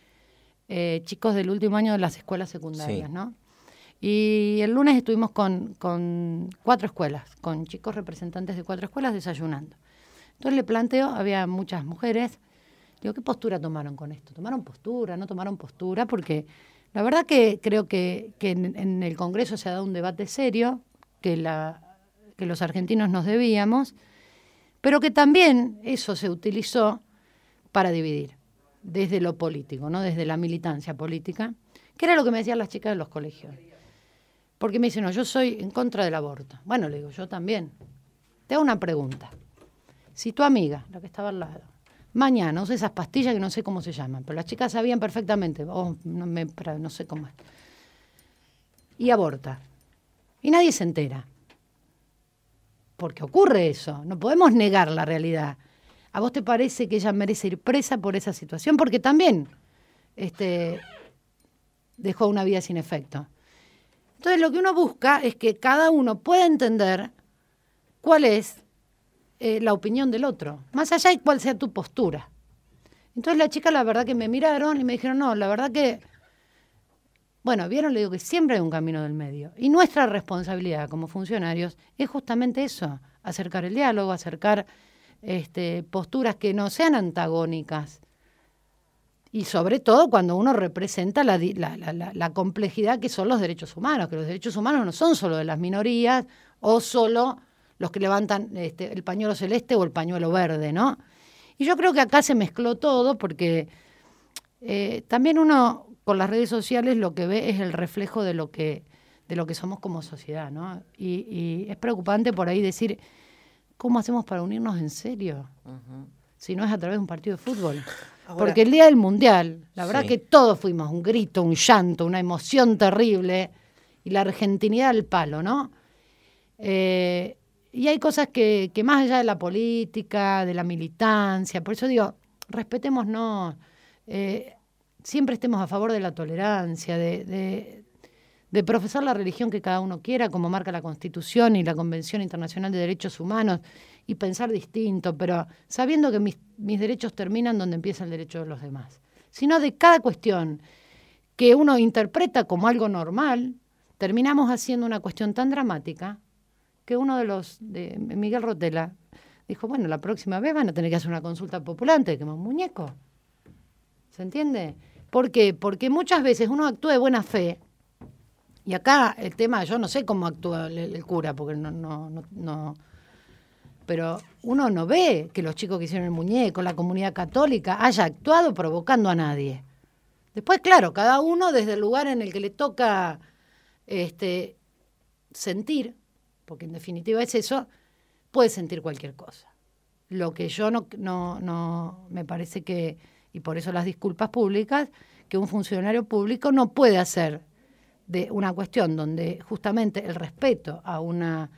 eh, chicos del último año de las escuelas secundarias, ¿no? Y el lunes estuvimos con, cuatro escuelas, con chicos representantes de cuatro escuelas desayunando. Entonces le planteo, había muchas mujeres, digo, ¿qué postura tomaron con esto? ¿Tomaron postura? ¿No tomaron postura? Porque la verdad que creo que, en, el Congreso se ha dado un debate serio que los argentinos nos debíamos pero que también eso se utilizó para dividir desde lo político, ¿no? desde la militancia política, que era lo que me decían las chicas de los colegios. Porque me dicen, no, yo soy en contra del aborto. Bueno, le digo, yo también. Te hago una pregunta. Si tu amiga, la que estaba al lado, mañana usa esas pastillas que no sé cómo se llaman, pero las chicas sabían perfectamente, oh, no, no sé cómo es, y aborta, y nadie se entera, porque ocurre eso, no podemos negar la realidad. ¿A vos te parece que ella merece ir presa por esa situación? Porque también este, dejó una vida sin efecto. Entonces lo que uno busca es que cada uno pueda entender cuál es eh, la opinión del otro, más allá de cuál sea tu postura. Entonces la chica la verdad que me miraron y me dijeron, no, la verdad que bueno, vieron, le digo que siempre hay un camino del medio. Y nuestra responsabilidad como funcionarios es justamente eso, acercar el diálogo, acercar este, posturas que no sean antagónicas. Y sobre todo cuando uno representa la, complejidad que son los derechos humanos, que los derechos humanos no son solo de las minorías o solo los que levantan este, el pañuelo celeste o el pañuelo verde, ¿no? Y yo creo que acá se mezcló todo porque eh, también uno, con las redes sociales lo que ve es el reflejo de lo que, de lo que somos como sociedad, ¿no? Y, es preocupante por ahí decir, ¿cómo hacemos para unirnos en serio? Si no es a través de un partido de fútbol. Porque el día del Mundial, la verdad que todos fuimos, un grito, un llanto, una emoción terrible, y la argentinidad al palo, ¿no? Eh, y hay cosas que, más allá de la política, de la militancia, por eso digo, respetémonos. Eh, siempre estemos a favor de la tolerancia, de, de, profesar la religión que cada uno quiera, como marca la Constitución y la Convención Internacional de Derechos Humanos, y pensar distinto, pero sabiendo que mis, derechos terminan donde empieza el derecho de los demás, sino de cada cuestión que uno interpreta como algo normal, terminamos haciendo una cuestión tan dramática que uno de los, de Miguel Rotela, dijo, bueno, la próxima vez van a tener que hacer una consulta popular que de un muñeco. ¿Se entiende? ¿Por qué? Porque muchas veces uno actúa de buena fe. Y acá el tema, yo no sé cómo actúa el, cura, porque no, no, no, Pero uno no ve que los chicos que hicieron el muñeco, la comunidad católica, haya actuado provocando a nadie. Después, claro, cada uno desde el lugar en el que le toca este, sentir, porque en definitiva es eso, puede sentir cualquier cosa. Lo que yo no, no me parece que y por eso las disculpas públicas, que un funcionario público no puede hacer de una cuestión donde justamente el respeto a una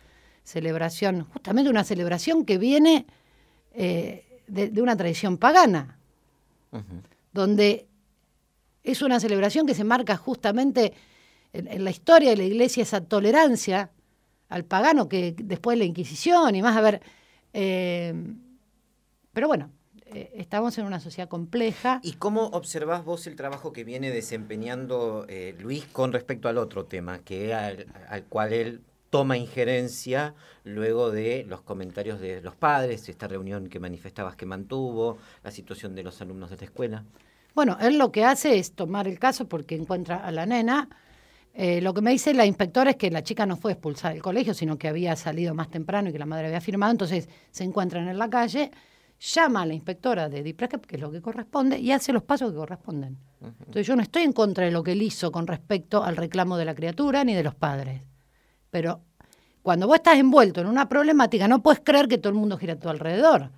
celebración, justamente una celebración que viene eh, de, una tradición pagana, donde es una celebración que se marca justamente en, la historia de la iglesia esa tolerancia al pagano que después de la Inquisición y más, a ver, eh, pero bueno, eh, estamos en una sociedad compleja. ¿Y cómo observás vos el trabajo que viene desempeñando eh, Luis con respecto al otro tema, que al, al cual él toma injerencia luego de los comentarios de los padres, esta reunión que manifestabas que mantuvo, la situación de los alumnos de la escuela. Bueno, él lo que hace es tomar el caso porque encuentra a la nena. Eh, lo que me dice la inspectora es que la chica no fue expulsada del colegio, sino que había salido más temprano y que la madre había firmado, entonces se encuentran en la calle llama a la inspectora de DIPRACAP, que es lo que corresponde, y hace los pasos que corresponden. Entonces yo no estoy en contra de lo que él hizo con respecto al reclamo de la criatura ni de los padres. Pero cuando vos estás envuelto en una problemática, no puedes creer que todo el mundo gira a tu alrededor.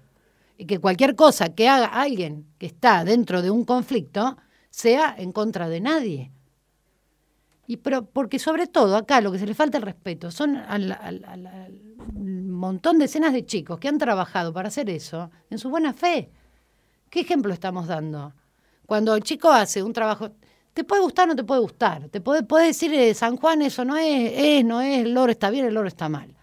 Y que cualquier cosa que haga alguien que está dentro de un conflicto sea en contra de nadie. Y pero, porque sobre todo acá lo que se le falta el respeto son al, montón de escenas montón, decenas de chicos que han trabajado para hacer eso en su buena fe. ¿Qué ejemplo estamos dando? Cuando el chico hace un trabajo, te puede gustar o no te puede gustar, te puede, puede decir eh, San Juan eso no es, no es, el loro está bien, el loro está mal.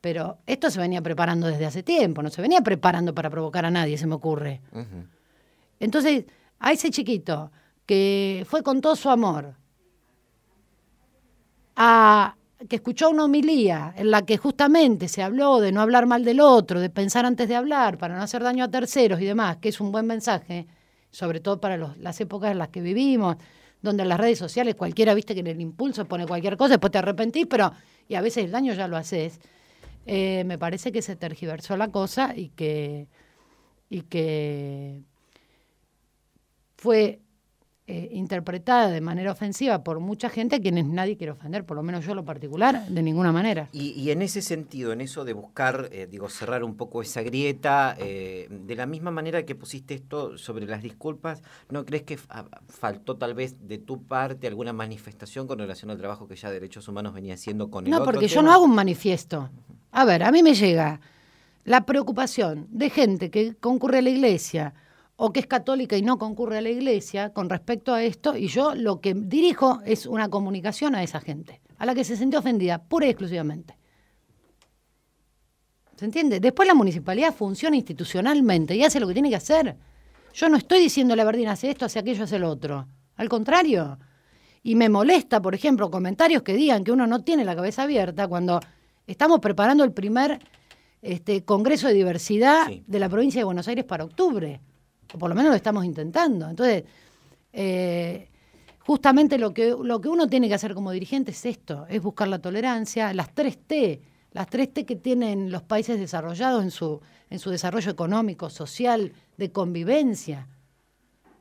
Pero esto se venía preparando desde hace tiempo, no se venía preparando para provocar a nadie, se me ocurre. Entonces, a ese chiquito que fue con todo su amor, a que escuchó una homilía en la que justamente se habló de no hablar mal del otro, de pensar antes de hablar, para no hacer daño a terceros y demás, que es un buen mensaje, sobre todo para las épocas en las que vivimos, donde en las redes sociales cualquiera, viste que en el impulso pone cualquier cosa, después te arrepentís, pero y a veces el daño ya lo haces. Eh, me parece que se tergiversó la cosa y que, y que fue eh, interpretada de manera ofensiva por mucha gente a quienes nadie quiere ofender, por lo menos yo lo particular, de ninguna manera. Y, en ese sentido, en eso de buscar, eh, digo, cerrar un poco esa grieta, eh, de la misma manera que pusiste esto sobre las disculpas, ¿no crees que faltó tal vez de tu parte alguna manifestación con relación al trabajo que ya Derechos Humanos venía haciendo con el No, porque yo no hago un manifiesto. A ver, a mí me llega la preocupación de gente que concurre a la iglesia o que es católica y no concurre a la iglesia con respecto a esto, y yo lo que dirijo es una comunicación a esa gente, a la que se sintió ofendida, pura y exclusivamente. ¿Se entiende? Después la municipalidad funciona institucionalmente y hace lo que tiene que hacer. Yo no estoy diciendo la verdad, hace esto, hace aquello, hace lo otro. Al contrario. Y me molesta, por ejemplo, comentarios que digan que uno no tiene la cabeza abierta cuando estamos preparando el primer este, Congreso de Diversidad de la provincia de Buenos Aires para octubre o por lo menos lo estamos intentando. Entonces, eh, justamente lo que, lo que uno tiene que hacer como dirigente es esto, es buscar la tolerancia, las tres T, las tres T que tienen los países desarrollados en su, en su desarrollo económico, social, de convivencia.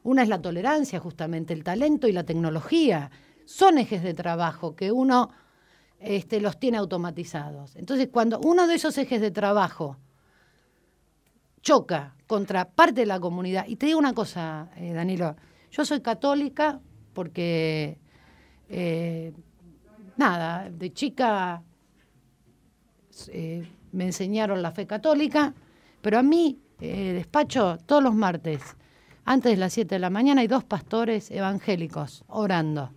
Una es la tolerancia, justamente, el talento y la tecnología. Son ejes de trabajo que uno este, los tiene automatizados. Entonces, cuando uno de esos ejes de trabajo choca contra parte de la comunidad. Y te digo una cosa, eh, Danilo, yo soy católica porque, eh, nada, de chica eh, me enseñaron la fe católica, pero a mí, despacho, todos los martes, antes de las 7 de la mañana, hay dos pastores evangélicos orando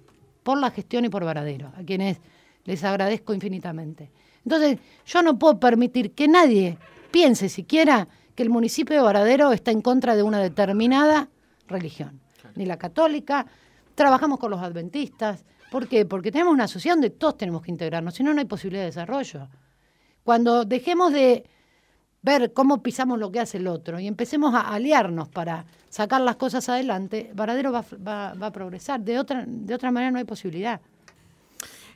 por la gestión y por Varadero, a quienes les agradezco infinitamente. Entonces, yo no puedo permitir que nadie piense siquiera que el municipio de Varadero está en contra de una determinada religión, ni la católica. Trabajamos con los adventistas. ¿Por qué? Porque tenemos una asociación de todos tenemos que integrarnos, si no, no hay posibilidad de desarrollo. Cuando dejemos de ver cómo pisamos lo que hace el otro y empecemos a aliarnos para sacar las cosas adelante, Varadero va, va a progresar. De otra, de otra manera no hay posibilidad.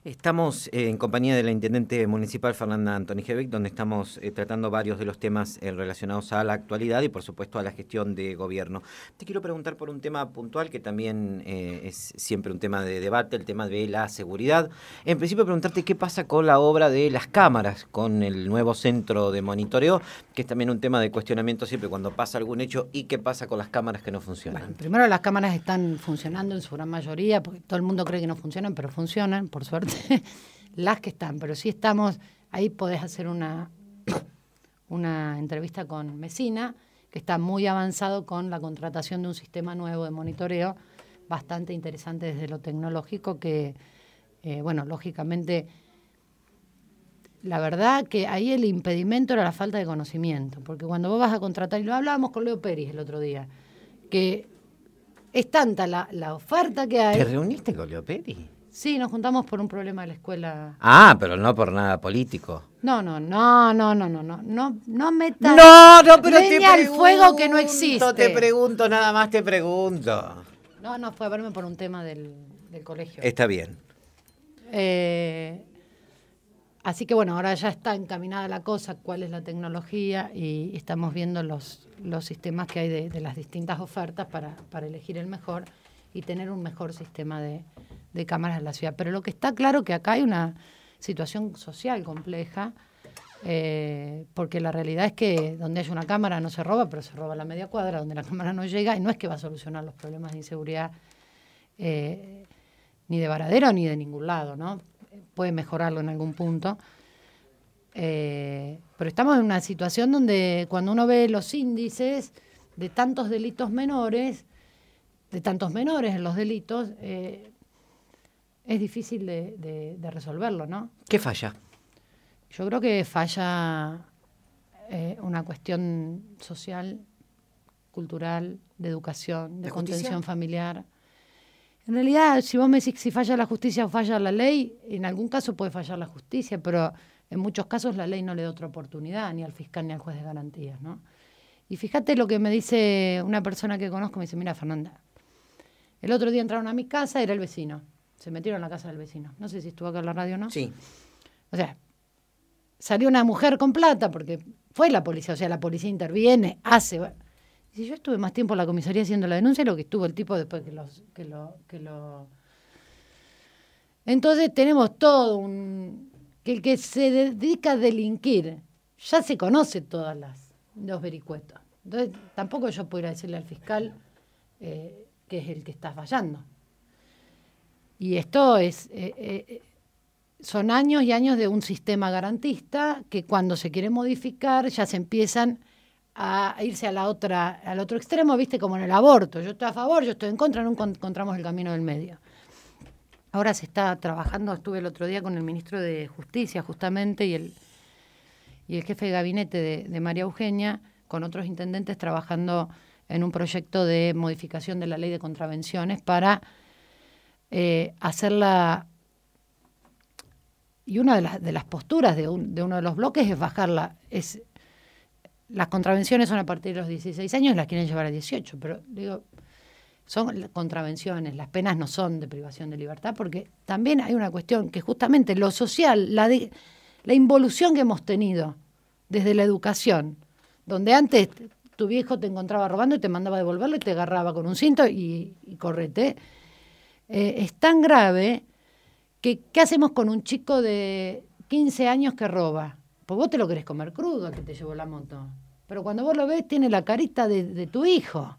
Estamos eh, en compañía de la Intendente Municipal Fernanda Antonijevic, donde estamos eh, tratando varios de los temas eh, relacionados a la actualidad y por supuesto a la gestión de gobierno. Te quiero preguntar por un tema puntual que también es siempre un tema de debate, el tema de la seguridad. En principio preguntarte qué pasa con la obra de las cámaras, con el nuevo centro de monitoreo, que es también un tema de cuestionamiento siempre cuando pasa algún hecho y qué pasa con las cámaras que no funcionan. primero las cámaras están funcionando en su gran mayoría, porque todo el mundo cree que no funcionan, pero funcionan, por suerte. las que están, pero sí estamos, ahí podés hacer una, una entrevista con Mesina, que está muy avanzado con la contratación de un sistema nuevo de monitoreo, bastante interesante desde lo tecnológico, que, eh, bueno, lógicamente, la verdad que ahí el impedimento era la falta de conocimiento, porque cuando vos vas a contratar, y lo hablábamos con Leo Pérez el otro día, que es tanta la, oferta que hay. ¿Te reuniste con Leo Pérez? Sí, nos juntamos por un problema de la escuela. Ah, pero no por nada político. No, no, no, no, no, no, no, no, no metas. No, no, pero te al fuego que no existe. Te pregunto, nada más te pregunto. No, no, fue a verme por un tema del, del colegio. Está bien. Eh, así que bueno, ahora ya está encaminada la cosa, cuál es la tecnología y estamos viendo los, los sistemas que hay de, de las distintas ofertas para, para elegir el mejor y tener un mejor sistema de, de cámaras en la ciudad. Pero lo que está claro que acá hay una situación social compleja, eh, porque la realidad es que donde hay una cámara no se roba, pero se roba la media cuadra, donde la cámara no llega, y no es que va a solucionar los problemas de inseguridad eh, ni de Varadero ni de ningún lado, ¿no? Puede mejorarlo en algún punto. Eh, pero estamos en una situación donde cuando uno ve los índices de tantos delitos menores, de tantos menores en los delitos, es difícil de, resolverlo, ¿no? ¿Qué falla? Yo creo que falla eh, una cuestión social, cultural, de educación, de contención familiar. En realidad, si vos me decís si falla la justicia o falla la ley, en algún caso puede fallar la justicia, pero en muchos casos la ley no le da otra oportunidad, ni al fiscal ni al juez de garantías, ¿no? Y fíjate lo que me dice una persona que conozco, me dice, mira Fernanda, el otro día entraron a mi casa, era el vecino se metieron en la casa del vecino. No sé si estuvo acá en la radio o no. Sí. O sea, salió una mujer con plata porque fue la policía, o sea, la policía interviene, hace... Si yo estuve más tiempo en la comisaría haciendo la denuncia, lo que estuvo el tipo después que, los, que, lo, que lo... Entonces tenemos todo un... que el que se dedica a delinquir, ya se conoce todas las, los vericuetos. Entonces tampoco yo pudiera decirle al fiscal eh, que es el que está fallando. Y esto es, eh, eh, son años y años de un sistema garantista que cuando se quiere modificar ya se empiezan a irse a la otra, al otro extremo, viste, como en el aborto. Yo estoy a favor, yo estoy en contra, nunca encontramos el camino del medio. Ahora se está trabajando, estuve el otro día con el ministro de Justicia justamente y el, y el jefe de gabinete de María Eugenia, con otros intendentes trabajando en un proyecto de modificación de la ley de contravenciones para eh, hacerla... Y una de las, de las posturas de, de, uno de los bloques es bajarla. Es, las contravenciones son a partir de los 16 años las quieren llevar a 18, pero digo, son contravenciones, las penas no son de privación de libertad, porque también hay una cuestión que justamente lo social, la, la involución que hemos tenido desde la educación, donde antes tu viejo te encontraba robando y te mandaba a devolverlo y te agarraba con un cinto y correte. Eh, es tan grave que ¿qué hacemos con un chico de 15 años que roba? Pues vos te lo querés comer crudo que te llevó la moto. Pero cuando vos lo ves, tiene la carita de, tu hijo.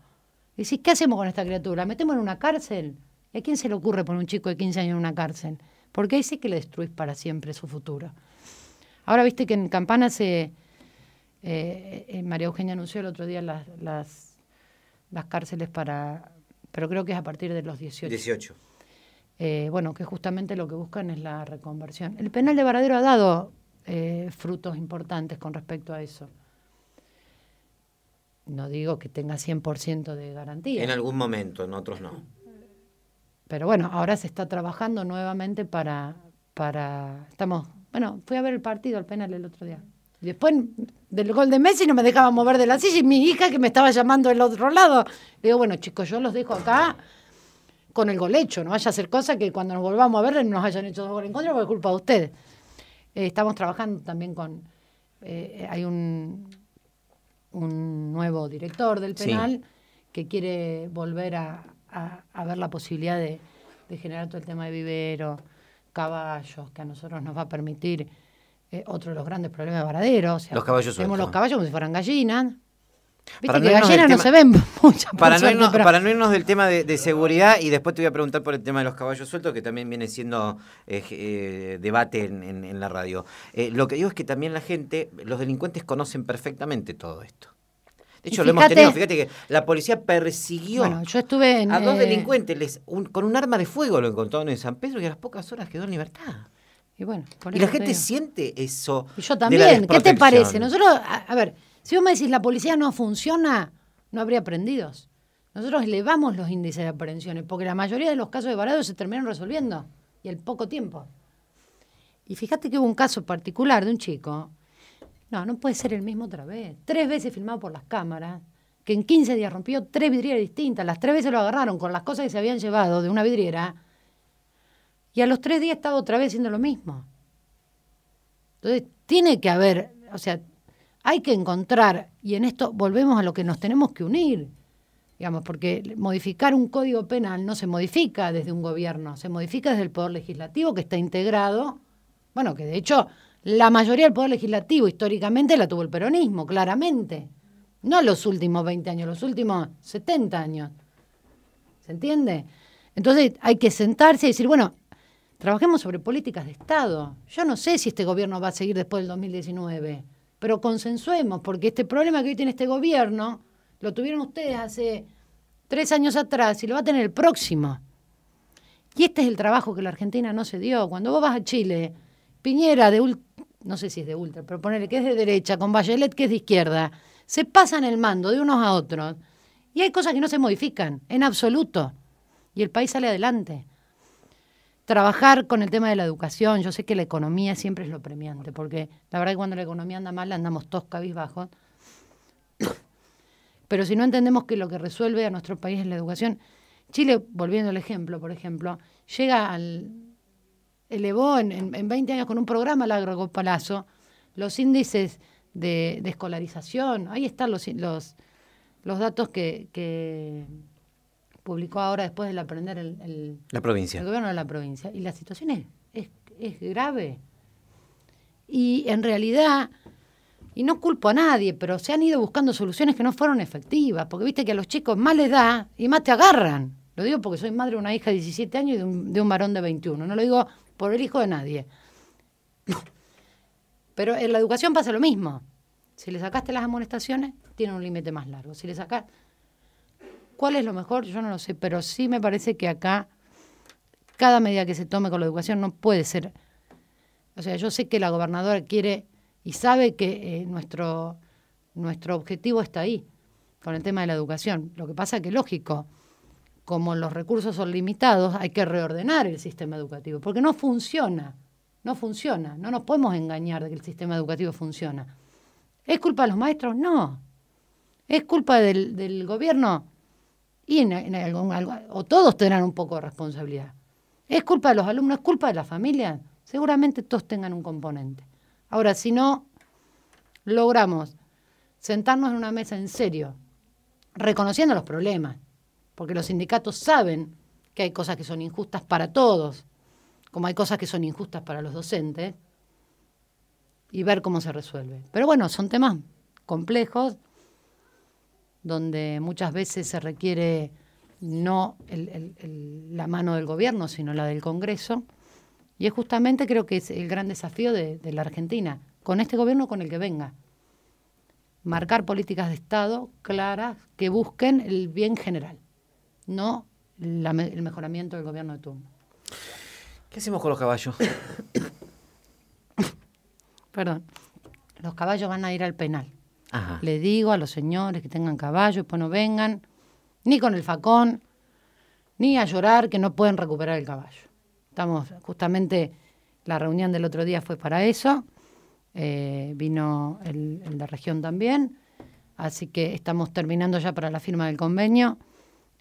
Y decís, ¿qué hacemos con esta criatura? ¿La metemos en una cárcel? ¿Y a quién se le ocurre poner un chico de 15 años en una cárcel? Porque ahí sí que le destruís para siempre su futuro. Ahora viste que en Campana se. Eh, eh, María Eugenia anunció el otro día las, las cárceles para pero creo que es a partir de los 18. 18. Eh, bueno, que justamente lo que buscan es la reconversión. El penal de Varadero ha dado eh, frutos importantes con respecto a eso. No digo que tenga 100% de garantía. En algún momento, en otros no. Pero bueno, ahora se está trabajando nuevamente para... para estamos, bueno, fui a ver el partido al penal el otro día. Después del gol de Messi no me dejaba mover de la silla y mi hija que me estaba llamando del otro lado. Le digo, bueno, chicos, yo los dejo acá con el golecho. No vaya a ser cosa que cuando nos volvamos a ver nos hayan hecho dos goles en contra es culpa de ustedes. Eh, estamos trabajando también con... Eh, hay un, un nuevo director del penal que quiere volver a, ver la posibilidad de, de generar todo el tema de vivero, caballos, que a nosotros nos va a permitir eh, otro de los grandes problemas de varadero. O sea, los caballos los caballos como si fueran gallinas. Viste que gallinas no se ven muchas para, no para no irnos del tema de, seguridad, y después te voy a preguntar por el tema de los caballos sueltos, que también viene siendo eh, eh, debate en, la radio. lo que digo es que también la gente, los delincuentes conocen perfectamente todo esto. De hecho, lo hemos tenido. Fíjate que la policía persiguió a dos delincuentes les, con un arma de fuego, lo encontraron en San Pedro y a las pocas horas quedó en libertad. Y la gente siente eso. yo también. ¿Qué te parece? Nosotros, a, ver, si vos me decís la policía no funciona, no habría prendidos. Nosotros elevamos los índices de aprehensiones porque la mayoría de los casos de varados se terminan resolviendo y el poco tiempo. Y fíjate que hubo un caso particular de un chico. No, no puede ser el mismo otra vez. Tres veces filmado por las cámaras, que en 15 días rompió tres vidrieras distintas. Las tres veces lo agarraron con las cosas que se habían llevado de una vidriera y a los tres días estaba otra vez haciendo lo mismo. Entonces, tiene que haber, o sea, hay que encontrar, y en esto volvemos a lo que nos tenemos que unir, digamos, porque modificar un código penal no se modifica desde un gobierno, se modifica desde el Poder Legislativo que está integrado, bueno, que de hecho la mayoría del Poder Legislativo históricamente la tuvo el peronismo, claramente, no los últimos 20 años, los últimos 70 años, ¿se entiende? Entonces hay que sentarse y decir, bueno, Trabajemos sobre políticas de Estado. Yo no sé si este gobierno va a seguir después del 2019, pero consensuemos, porque este problema que hoy tiene este gobierno lo tuvieron ustedes hace tres años atrás y lo va a tener el próximo. Y este es el trabajo que la Argentina no se dio. Cuando vos vas a Chile, Piñera de no sé si es de ultra, pero ponele que es de derecha, con Bachelet que es de izquierda, se pasan el mando de unos a otros. Y hay cosas que no se modifican, en absoluto. Y el país sale adelante trabajar con el tema de la educación. Yo sé que la economía siempre es lo premiante, porque la verdad es que cuando la economía anda mal andamos todos cabizbajos. Pero si no entendemos que lo que resuelve a nuestro país es la educación, Chile, volviendo al ejemplo, por ejemplo, llega al. elevó en, 20 años con un programa al Agropalazo los índices de, escolarización. Ahí están los, los, los datos que, que publicó ahora después de aprender el, la provincia. el gobierno de la provincia. Y la situación es, grave. Y en realidad, y no culpo a nadie, pero se han ido buscando soluciones que no fueron efectivas, porque viste que a los chicos más les da y más te agarran. Lo digo porque soy madre de una hija de 17 años y de un, de un varón de 21. No lo digo por el hijo de nadie. Pero en la educación pasa lo mismo. Si le sacaste las amonestaciones, tiene un límite más largo. Si le sacaste ¿Cuál es lo mejor? Yo no lo sé, pero sí me parece que acá cada medida que se tome con la educación no puede ser. O sea, yo sé que la gobernadora quiere y sabe que eh, nuestro, nuestro objetivo está ahí, con el tema de la educación. Lo que pasa es que, lógico, como los recursos son limitados, hay que reordenar el sistema educativo, porque no funciona, no funciona, no nos podemos engañar de que el sistema educativo funciona. ¿Es culpa de los maestros? No. ¿Es culpa del, del gobierno? y o todos tendrán un poco de responsabilidad. ¿Es culpa de los alumnos? ¿Es culpa de la familia? Seguramente todos tengan un componente. Ahora, si no logramos sentarnos en una mesa en serio, reconociendo los problemas, porque los sindicatos saben que hay cosas que son injustas para todos, como hay cosas que son injustas para los docentes, y ver cómo se resuelve. Pero bueno, son temas complejos donde muchas veces se requiere no la mano del gobierno, sino la del Congreso. Y es justamente creo que es el gran desafío de, la Argentina, con este gobierno con el que venga. Marcar políticas de Estado claras que busquen el bien general, no el mejoramiento del gobierno de turno. ¿Qué hacemos con los caballos? Perdón. Los caballos van a ir al penal. Le digo a los señores que tengan caballo, pues no vengan, ni con el facón, ni a llorar que no pueden recuperar el caballo. Estamos justamente, la reunión del otro día fue para eso, eh, vino el, el, región también, así que estamos terminando ya para la firma del convenio,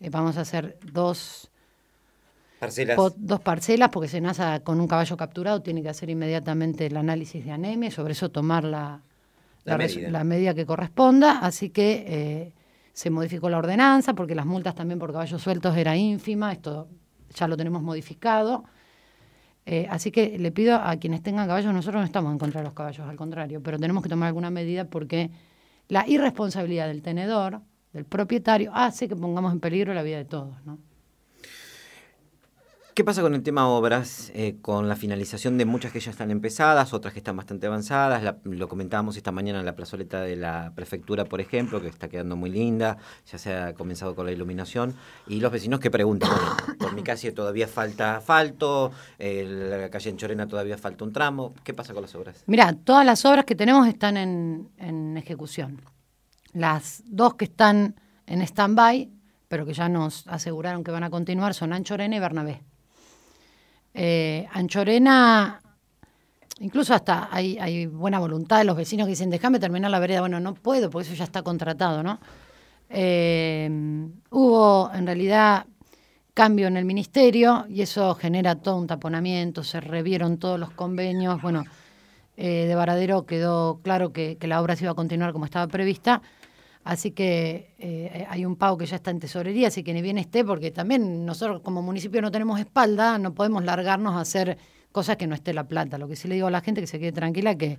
eh, vamos a hacer dos... Parcelas. dos parcelas, porque se nasa con un caballo capturado, tiene que hacer inmediatamente el análisis de anemia sobre eso tomar la, la, medida. que corresponda, así que eh, se modificó la ordenanza porque las multas también por caballos sueltos era ínfima, esto ya lo tenemos modificado. Eh, así que le pido a quienes tengan caballos, nosotros no estamos en contra de los caballos, al contrario, pero tenemos que tomar alguna medida porque la irresponsabilidad del tenedor, del propietario, hace que pongamos en peligro la vida de todos, ¿no? ¿Qué pasa con el tema obras? Eh, con la finalización de muchas que ya están empezadas, otras que están bastante avanzadas. lo comentábamos esta mañana en la plazoleta de la prefectura, por ejemplo, que está quedando muy linda, ya se ha comenzado con la iluminación. Y los vecinos ¿qué preguntan, por mi calle todavía falta asfalto, la calle en todavía falta un tramo. ¿Qué pasa con las obras? Mira, todas las obras que tenemos están en, en ejecución. Las dos que están en stand-by, pero que ya nos aseguraron que van a continuar, son Anchorena y Bernabé eh, Anchorena, incluso hasta hay, buena voluntad de los vecinos que dicen, déjame terminar la vereda. Bueno, no puedo, porque eso ya está contratado, ¿no? Eh, hubo, en realidad, cambio en el ministerio y eso genera todo un taponamiento, se revieron todos los convenios. Bueno, eh, de Varadero quedó claro que la obra se iba a continuar como estaba prevista Así que eh, hay un pago que ya está en tesorería, así que ni bien esté, porque también nosotros como municipio no tenemos espalda, no podemos largarnos a hacer cosas que no esté la plata. Lo que sí le digo a la gente que se quede tranquila que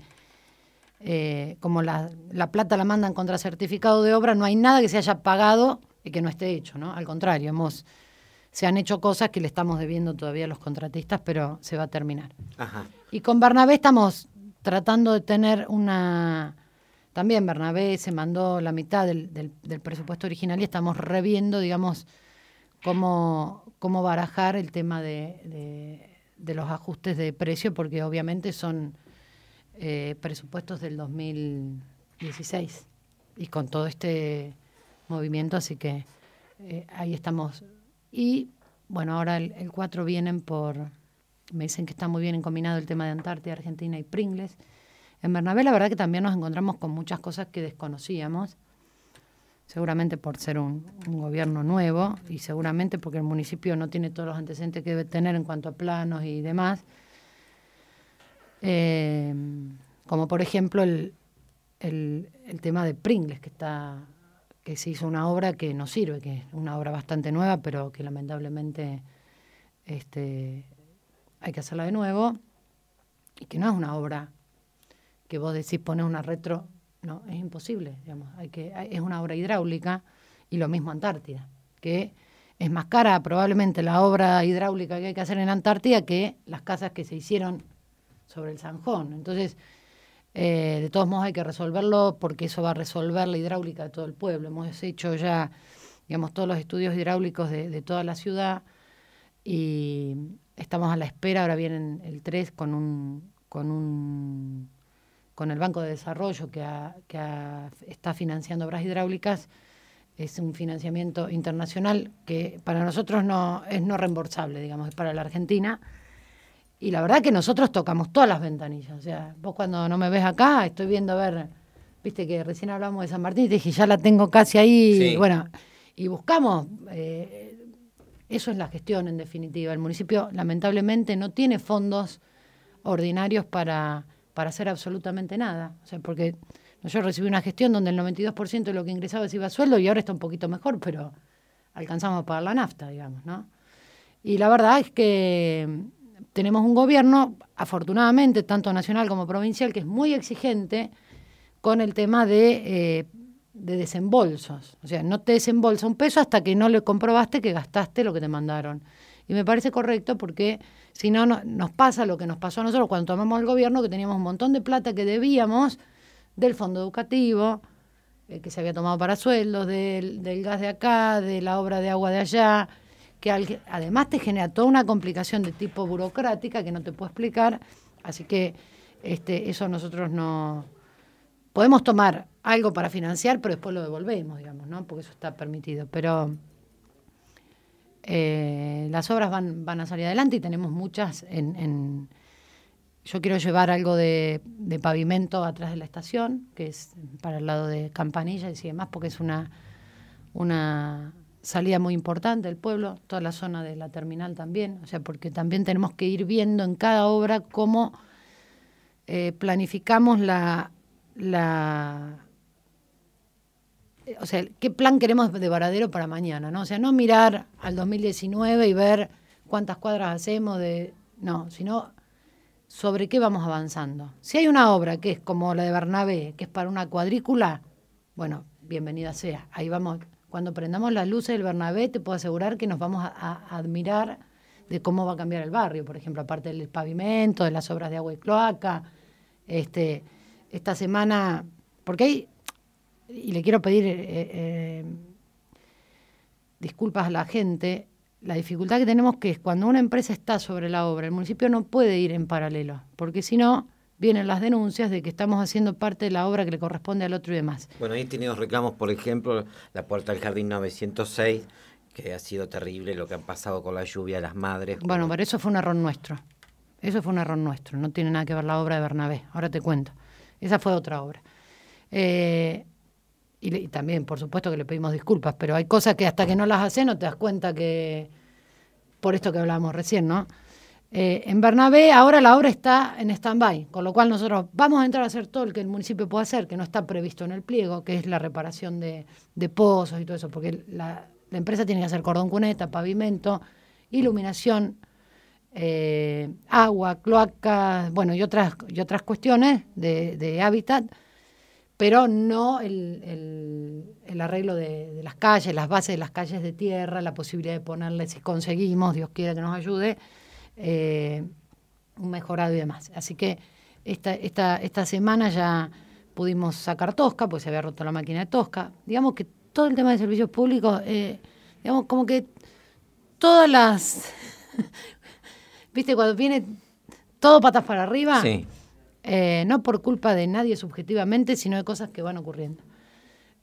eh, como la, plata la mandan contra certificado de obra, no hay nada que se haya pagado y que no esté hecho, ¿no? Al contrario, hemos, se han hecho cosas que le estamos debiendo todavía a los contratistas, pero se va a terminar. Y con Bernabé estamos tratando de tener una también Bernabé se mandó la mitad del, presupuesto original y estamos reviendo, digamos, cómo, barajar el tema de, los ajustes de precio, porque obviamente son eh, presupuestos del 2016 y con todo este movimiento, así que eh, ahí estamos. Y bueno, ahora el, 4 vienen por, me dicen que está muy bien combinado el tema de Antártida, Argentina y Pringles. En Bernabé la verdad que también nos encontramos con muchas cosas que desconocíamos, seguramente por ser un, gobierno nuevo y seguramente porque el municipio no tiene todos los antecedentes que debe tener en cuanto a planos y demás. Eh, como por ejemplo el, tema de Pringles, que está que se hizo una obra que no sirve, que es una obra bastante nueva, pero que lamentablemente este, hay que hacerla de nuevo, y que no es una obra que vos decís poner una retro, no, es imposible, digamos, hay que, es una obra hidráulica y lo mismo Antártida, que es más cara probablemente la obra hidráulica que hay que hacer en Antártida que las casas que se hicieron sobre el Sanjón. Entonces, eh, de todos modos hay que resolverlo porque eso va a resolver la hidráulica de todo el pueblo. Hemos hecho ya, digamos, todos los estudios hidráulicos de, toda la ciudad y estamos a la espera, ahora vienen el 3 con un, con un con el Banco de Desarrollo que, está financiando obras hidráulicas, es un financiamiento internacional que para nosotros no es no reembolsable, digamos, es para la Argentina. Y la verdad que nosotros tocamos todas las ventanillas. O sea, vos cuando no me ves acá, estoy viendo a ver, viste que recién hablamos de San Martín y te dije, ya la tengo casi ahí. Y bueno, y buscamos. Eh, eso es la gestión, en definitiva. El municipio, lamentablemente, no tiene fondos ordinarios para para hacer absolutamente nada. O sea, porque yo recibí una gestión donde el 92% de lo que ingresaba se iba a sueldo y ahora está un poquito mejor, pero alcanzamos a pagar la nafta, digamos, ¿no? Y la verdad es que tenemos un gobierno, afortunadamente, tanto nacional como provincial, que es muy exigente con el tema de, eh, de desembolsos. O sea, no te desembolsa un peso hasta que no le comprobaste que gastaste lo que te mandaron. Y me parece correcto porque si no, nos pasa lo que nos pasó a nosotros cuando tomamos el gobierno, que teníamos un montón de plata que debíamos del fondo educativo, eh, que se había tomado para sueldos, del, gas de acá, de la obra de agua de allá, que además te genera toda una complicación de tipo burocrática que no te puedo explicar. Así que este, eso nosotros no... Podemos tomar algo para financiar, pero después lo devolvemos, digamos, ¿no? Porque eso está permitido. Pero eh, las obras van, van a salir adelante y tenemos muchas en, yo quiero llevar algo de, pavimento atrás de la estación, que es para el lado de campanilla y demás, porque es una, una salida muy importante del pueblo, toda la zona de la terminal también, o sea, porque también tenemos que ir viendo en cada obra cómo eh, planificamos la, la o sea, qué plan queremos de Varadero para mañana, ¿no? O sea, no mirar al 2019 y ver cuántas cuadras hacemos de, no, sino sobre qué vamos avanzando. Si hay una obra que es como la de Bernabé, que es para una cuadrícula, bueno, bienvenida sea. Ahí vamos, cuando prendamos las luces del Bernabé, te puedo asegurar que nos vamos a, admirar de cómo va a cambiar el barrio, por ejemplo, aparte del pavimento, de las obras de agua y cloaca. Este, esta semana, porque hay y le quiero pedir eh, eh, disculpas a la gente, la dificultad que tenemos que es cuando una empresa está sobre la obra, el municipio no puede ir en paralelo, porque si no vienen las denuncias de que estamos haciendo parte de la obra que le corresponde al otro y demás. Bueno, ahí tenido reclamos, por ejemplo, la puerta del jardín 906, que ha sido terrible lo que han pasado con la lluvia, las madres. Bueno, pero eso fue un error nuestro. Eso fue un error nuestro. No tiene nada que ver la obra de Bernabé. Ahora te cuento. Esa fue otra obra. Eh, y, también, por supuesto que le pedimos disculpas, pero hay cosas que hasta que no las haces no te das cuenta que, por esto que hablábamos recién, ¿no? Eh, en Bernabé ahora la obra está en stand-by, con lo cual nosotros vamos a entrar a hacer todo lo que el municipio puede hacer, que no está previsto en el pliego, que es la reparación de, pozos y todo eso, porque la, empresa tiene que hacer cordón cuneta, pavimento, iluminación, eh, agua, cloacas, bueno, y otras, y otras cuestiones de hábitat pero no el, arreglo de, las calles, las bases de las calles de tierra, la posibilidad de ponerle, si conseguimos, Dios quiera que nos ayude, eh, un mejorado y demás. Así que esta, esta, esta semana ya pudimos sacar Tosca, porque se había roto la máquina de Tosca. Digamos que todo el tema de servicios públicos, eh, digamos, como que todas las. ¿Viste? Cuando viene todo patas para arriba. Sí. Eh, no por culpa de nadie subjetivamente, sino de cosas que van ocurriendo.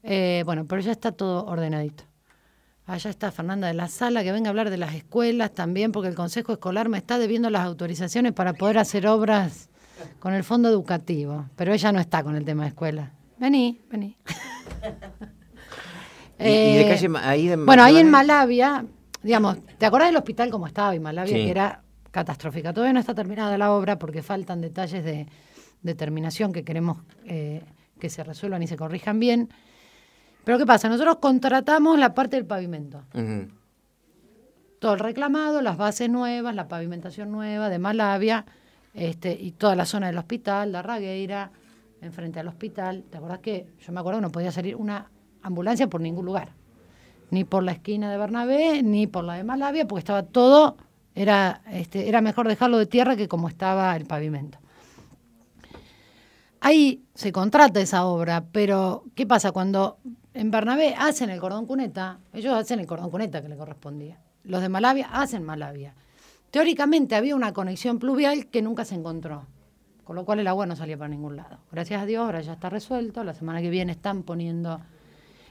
Eh, bueno, pero ya está todo ordenadito. Allá está Fernanda de la Sala, que venga a hablar de las escuelas también, porque el Consejo Escolar me está debiendo las autorizaciones para poder hacer obras con el fondo educativo, pero ella no está con el tema de escuela. Vení, vení. Eh, de bueno, ahí en Malavia, digamos, ¿te acordás del hospital como estaba en Malavia, que era catastrófica. Todavía no está terminada la obra porque faltan detalles de terminación que queremos eh, que se resuelvan y se corrijan bien. Pero ¿qué pasa? Nosotros contratamos la parte del pavimento. Todo el reclamado, las bases nuevas, la pavimentación nueva de Malavia este, y toda la zona del hospital, la Ragueira, enfrente al hospital. ¿Te acordás que yo me acuerdo que no podía salir una ambulancia por ningún lugar? Ni por la esquina de Bernabé, ni por la de Malavia, porque estaba todo era, este, era mejor dejarlo de tierra que como estaba el pavimento. Ahí se contrata esa obra, pero ¿qué pasa? Cuando en Bernabé hacen el cordón cuneta, ellos hacen el cordón cuneta que le correspondía. Los de Malavia hacen Malavia. Teóricamente había una conexión pluvial que nunca se encontró, con lo cual el agua no salía para ningún lado. Gracias a Dios, ahora ya está resuelto. La semana que viene están poniendo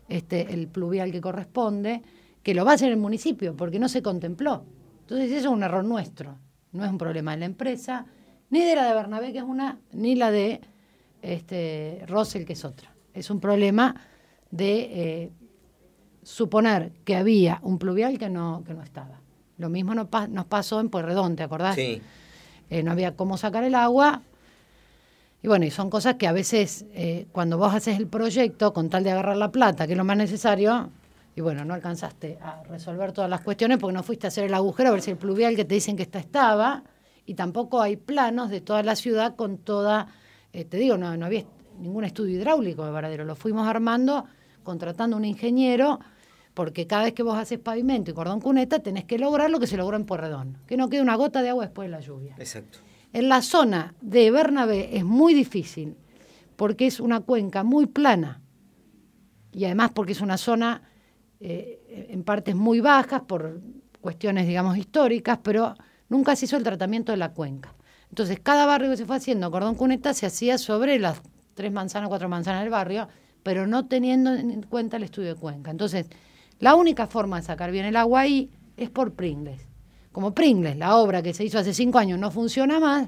este, el pluvial que corresponde, que lo va a hacer el municipio, porque no se contempló. Entonces eso es un error nuestro, no es un problema de la empresa, ni de la de Bernabé, que es una, ni la de este, Russell, que es otra. Es un problema de eh, suponer que había un pluvial que no, que no estaba. Lo mismo nos, pasó en Pueyrredón, ¿te acordás? Sí. Eh, no había cómo sacar el agua. Y bueno, y son cosas que a veces eh, cuando vos haces el proyecto con tal de agarrar la plata, que es lo más necesario, y bueno, no alcanzaste a resolver todas las cuestiones porque no fuiste a hacer el agujero a ver si el pluvial que te dicen que está estaba, y tampoco hay planos de toda la ciudad con toda, eh, te digo, no, no había ningún estudio hidráulico de Varadero, lo fuimos armando contratando un ingeniero, porque cada vez que vos haces pavimento y cordón cuneta tenés que lograr lo que se logró en Porredón, que no quede una gota de agua después de la lluvia. Exacto. En la zona de Bernabé es muy difícil, porque es una cuenca muy plana, y además porque es una zona eh, en partes muy bajas por cuestiones, digamos, históricas, pero nunca se hizo el tratamiento de la cuenca. Entonces, cada barrio que se fue haciendo cordón cuneta se hacía sobre las tres manzanas, cuatro manzanas del barrio, pero no teniendo en cuenta el estudio de cuenca. Entonces, la única forma de sacar bien el agua ahí es por Pringles. Como Pringles, la obra que se hizo hace cinco años no funciona más,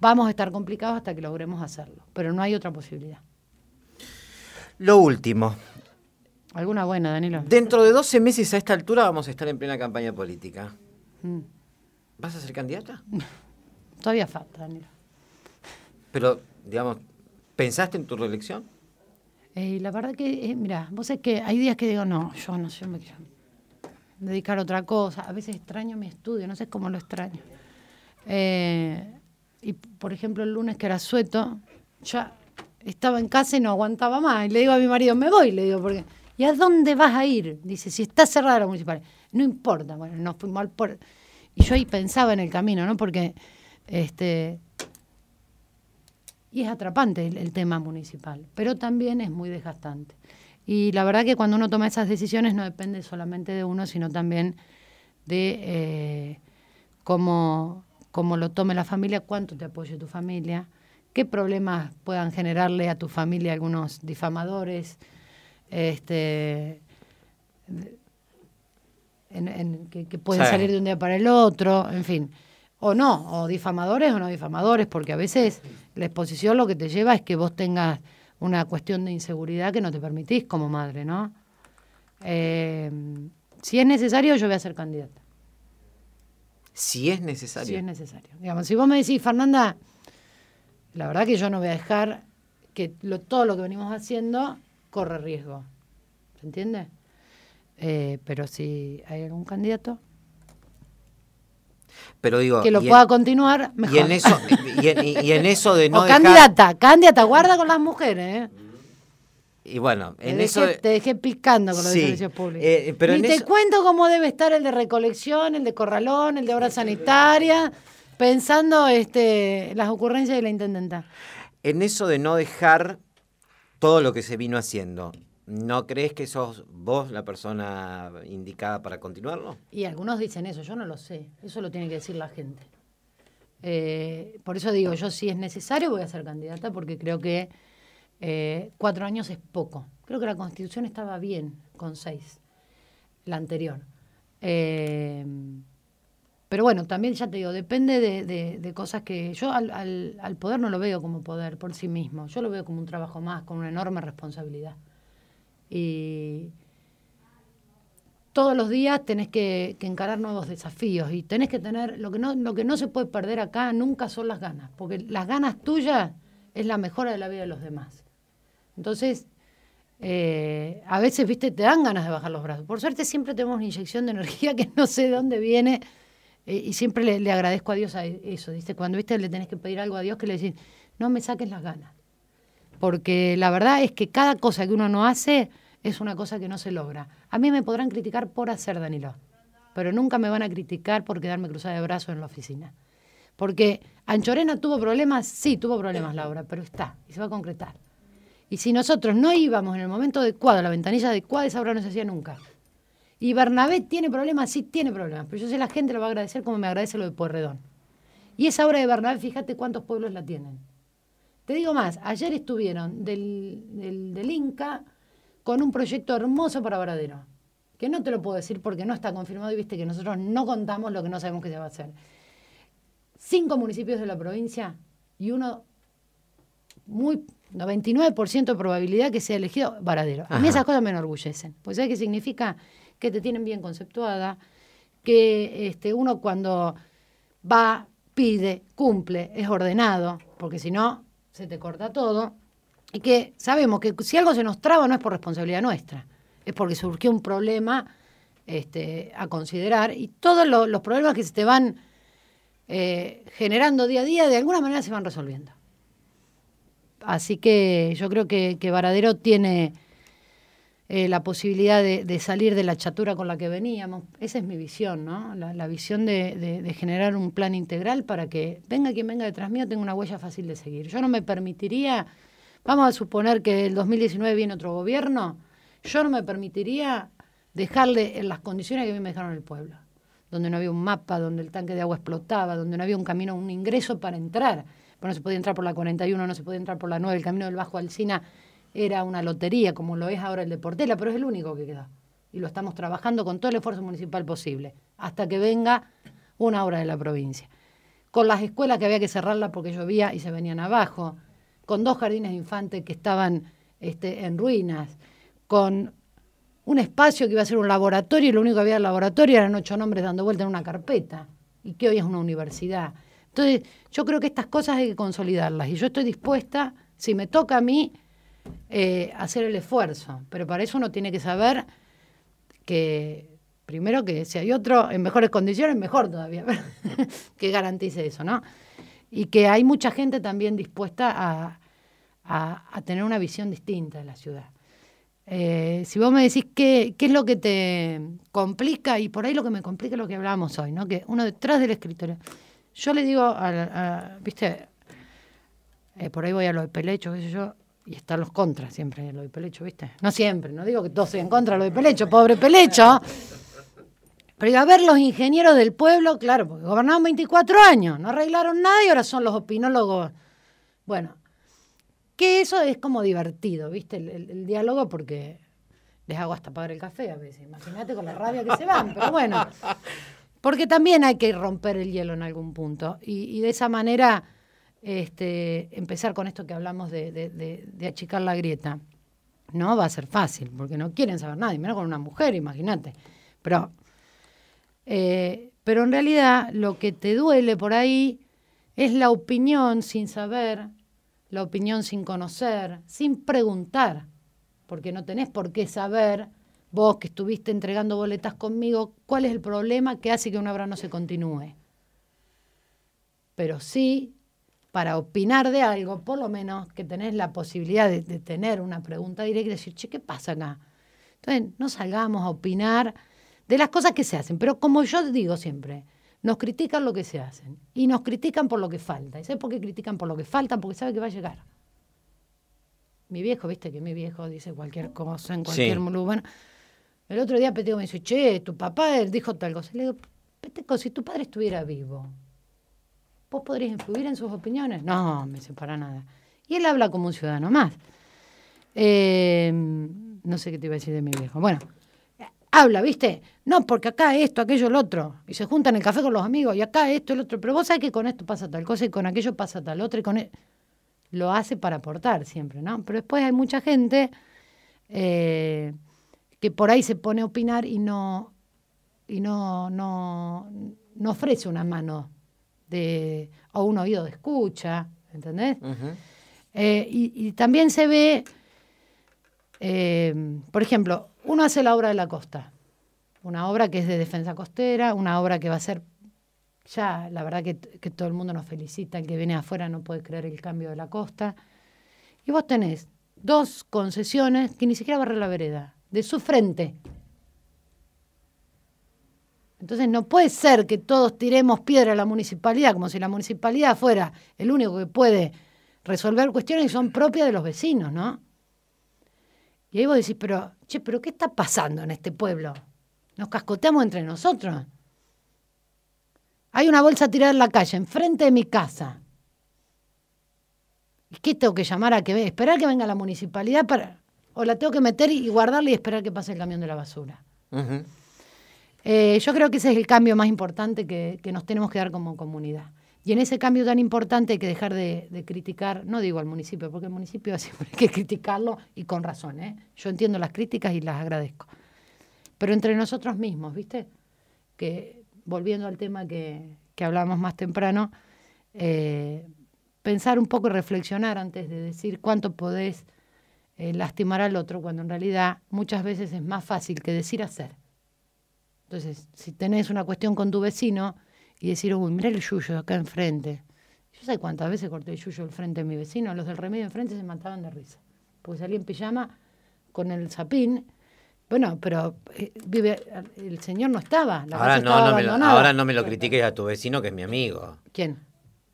vamos a estar complicados hasta que logremos hacerlo, pero no hay otra posibilidad. Lo último, Alguna buena, Danilo. Dentro de 12 meses a esta altura vamos a estar en plena campaña política. Mm. ¿Vas a ser candidata? Todavía falta, Danilo. Pero, digamos, ¿pensaste en tu reelección? Eh, la verdad que, eh, mira, vos sabés que hay días que digo, no, yo no, yo me quiero dedicar a otra cosa. A veces extraño mi estudio, no sé cómo lo extraño. Eh, y, por ejemplo, el lunes que era sueto, ya estaba en casa y no aguantaba más. Y le digo a mi marido, me voy, le digo, porque ¿Y a dónde vas a ir? Dice, si está cerrada la municipal. No importa, bueno, nos fuimos al puerto. Y yo ahí pensaba en el camino, ¿no? Porque, este... Y es atrapante el, tema municipal, pero también es muy desgastante. Y la verdad que cuando uno toma esas decisiones no depende solamente de uno, sino también de eh, cómo, cómo, lo tome la familia, cuánto te apoye tu familia, qué problemas puedan generarle a tu familia algunos difamadores, este, en, que, puede pueden salir de un día para el otro, en fin. O no, o difamadores o no difamadores, porque a veces la exposición lo que te lleva es que vos tengas una cuestión de inseguridad que no te permitís como madre, ¿no? Eh, si es necesario, yo voy a ser candidata. Si es necesario. Si es necesario. Digamos, si vos me decís, Fernanda, la verdad que yo no voy a dejar que todo lo que venimos haciendo corre riesgo. ¿Se entiende? Eh, pero si hay algún candidato pero digo, que lo pueda continuar mejor. Y en eso, de no. dejar... Candidata, candidata, guarda con las mujeres, ¿eh? Y bueno, en te eso. te dejé picando con los servicios públicos. Eh, pero y te cuento cómo debe estar el de recolección, el de corralón, el de obra sanitaria, pensando este, las ocurrencias de la intendenta. En eso de no dejar todo lo que se vino haciendo. ¿No crees que sos vos la persona indicada para continuarlo? Y algunos dicen eso, yo no lo sé, eso lo tiene que decir la gente. Eh, por eso digo, yo si es necesario voy a ser candidata porque creo que eh, cuatro años es poco. Creo que la constitución estaba bien con seis, la anterior. Eh, pero bueno, también ya te digo, depende de, cosas que yo al, poder no lo veo como poder por sí mismo, yo lo veo como un trabajo más, con una enorme responsabilidad. Y todos los días tenés que, encarar nuevos desafíos y tenés que tener, lo que, no, lo que no se puede perder acá nunca son las ganas, porque las ganas tuyas es la mejora de la vida de los demás. Entonces, eh, a veces, viste, te dan ganas de bajar los brazos. Por suerte siempre tenemos una inyección de energía que no sé de dónde viene, eh, y siempre le, agradezco a Dios a e-, eso, dice Cuando ¿viste? le tenés que pedir algo a Dios que le decís, no me saques las ganas. Porque la verdad es que cada cosa que uno no hace es una cosa que no se logra. A mí me podrán criticar por hacer, Danilo, pero nunca me van a criticar por quedarme cruzada de brazos en la oficina. Porque Anchorena tuvo problemas, sí, tuvo problemas la obra, pero está y se va a concretar. Y si nosotros no íbamos en el momento adecuado, la ventanilla adecuada, esa obra no se hacía nunca. Y Bernabé tiene problemas, sí tiene problemas, pero yo sé la gente lo va a agradecer como me agradece lo de Porredón. Y esa obra de Bernabé, fíjate cuántos pueblos la tienen. Te digo más, ayer estuvieron del, Inca con un proyecto hermoso para Varadero, que no te lo puedo decir porque no está confirmado y viste que nosotros no contamos lo que no sabemos que se va a hacer. Cinco municipios de la provincia y uno muy 99% de probabilidad que sea elegido Varadero. A mí esas cosas me enorgullecen. porque ¿sabes qué significa? que te tienen bien conceptuada, que este, uno cuando va, pide, cumple, es ordenado, porque si no, se te corta todo, y que sabemos que si algo se nos traba no es por responsabilidad nuestra, es porque surgió un problema este, a considerar y todos los problemas que se te van eh, generando día a día de alguna manera se van resolviendo. Así que yo creo que, que Varadero tiene eh, la posibilidad de, salir de la chatura con la que veníamos. Esa es mi visión, ¿no? La, visión de, generar un plan integral para que venga quien venga detrás mío tenga una huella fácil de seguir. Yo no me permitiría, vamos a suponer que el 2019 viene otro gobierno, yo no me permitiría dejarle en las condiciones que a mí me dejaron el pueblo, donde no había un mapa, donde el tanque de agua explotaba, donde no había un camino, un ingreso para entrar. Pero no se podía entrar por la 41, no se podía entrar por la 9, el camino del Bajo Alcina era una lotería, como lo es ahora el de Portela, pero es el único que queda. Y lo estamos trabajando con todo el esfuerzo municipal posible, hasta que venga una obra de la provincia. Con las escuelas que había que cerrarlas porque llovía y se venían abajo, con dos jardines de infantes que estaban este, en ruinas, con un espacio que iba a ser un laboratorio y lo único que había en el laboratorio eran ocho nombres dando vuelta en una carpeta y que hoy es una universidad. Entonces, yo creo que estas cosas hay que consolidarlas y yo estoy dispuesta, si me toca a mí, eh, hacer el esfuerzo. Pero para eso uno tiene que saber que, primero, que si hay otro en mejores condiciones, mejor todavía, que garantice eso, ¿no? Y que hay mucha gente también dispuesta a, tener una visión distinta de la ciudad. Eh, si vos me decís qué, qué es lo que te complica, y por ahí lo que me complica es lo que hablábamos hoy, ¿no? Que uno detrás del escritorio. Yo le digo, viste, eh, por ahí voy a lo de pelecho, qué sé yo, y están los contras siempre en lo de Pelecho, ¿viste? No siempre, no digo que todos en contra lo de Pelecho, pobre Pelecho. Pero a ver, los ingenieros del pueblo, claro, porque gobernaron 24 años, no arreglaron nada y ahora son los opinólogos. Bueno, que eso es como divertido, ¿viste? El, diálogo, porque les hago hasta pagar el café a veces, imagínate con la rabia que se van, pero bueno. Porque también hay que romper el hielo en algún punto. y de esa manera este, empezar con esto que hablamos de, achicar la grieta. No va a ser fácil, porque no quieren saber nada, y menos con una mujer, imagínate. Pero, eh, pero en realidad lo que te duele por ahí es la opinión sin saber, la opinión sin conocer, sin preguntar, porque no tenés por qué saber, vos que estuviste entregando boletas conmigo, cuál es el problema que hace que una obra no se continúe. Pero sí para opinar de algo, por lo menos que tenés la posibilidad de, tener una pregunta directa y decir, che, ¿qué pasa acá? Entonces, no salgamos a opinar de las cosas que se hacen, pero como yo digo siempre, nos critican lo que se hacen y nos critican por lo que falta. ¿Y sabes por qué critican por lo que falta? Porque sabe que va a llegar. Mi viejo, viste que mi viejo dice cualquier cosa en cualquier Bueno, el otro día Peteco me dice, che, tu papá dijo tal cosa. le digo, Peteco, si tu padre estuviera vivo, ¿Vos podrías influir en sus opiniones? No, me dice, para nada. Y él habla como un ciudadano más. Eh, no sé qué te iba a decir de mi viejo. Bueno, habla, ¿viste? No, porque acá esto, aquello, el otro. Y se juntan en el café con los amigos, y acá esto, el otro. Pero vos sabés que con esto pasa tal cosa, y con aquello pasa tal otro y con... E-, lo hace para aportar siempre, ¿no? Pero después hay mucha gente eh, que por ahí se pone a opinar y no... Y no, no ofrece una mano de, o un oído de escucha, ¿entendés? Eh, y, también se ve, eh, por ejemplo, uno hace la obra de la costa, una obra que es de defensa costera, una obra que va a ser, ya, la verdad que, todo el mundo nos felicita, el que viene afuera no puede creer el cambio de la costa. Y vos tenés dos concesiones que ni siquiera barre la vereda, de su frente. Entonces no puede ser que todos tiremos piedra a la municipalidad, como si la municipalidad fuera el único que puede resolver cuestiones que son propias de los vecinos, ¿no? Y ahí vos decís, pero, che, pero ¿qué está pasando en este pueblo? Nos cascoteamos entre nosotros. Hay una bolsa tirada en la calle, enfrente de mi casa. ¿Y qué tengo que llamar a que ve? Esperar que venga la municipalidad para. O la tengo que meter y guardarla y esperar que pase el camión de la basura. Eh, yo creo que ese es el cambio más importante que, que, nos tenemos que dar como comunidad. Y en ese cambio tan importante hay que dejar de, criticar, no digo al municipio, porque el municipio siempre hay que criticarlo y con razón. ¿eh? Yo entiendo las críticas y las agradezco. Pero entre nosotros mismos, ¿viste? Que volviendo al tema que, que hablábamos más temprano, eh, pensar un poco y reflexionar antes de decir cuánto podés lastimar al otro, cuando en realidad muchas veces es más fácil que decir hacer. Entonces, si tenés una cuestión con tu vecino y decir, uy, mira el yuyo acá enfrente. Yo sé cuántas veces corté el yuyo frente de mi vecino, los del remedio enfrente se mataban de risa. Porque salí en pijama con el sapín. Bueno, pero eh, vive, el señor no estaba. La ahora no me lo critiques a tu vecino que es mi amigo. ¿Quién?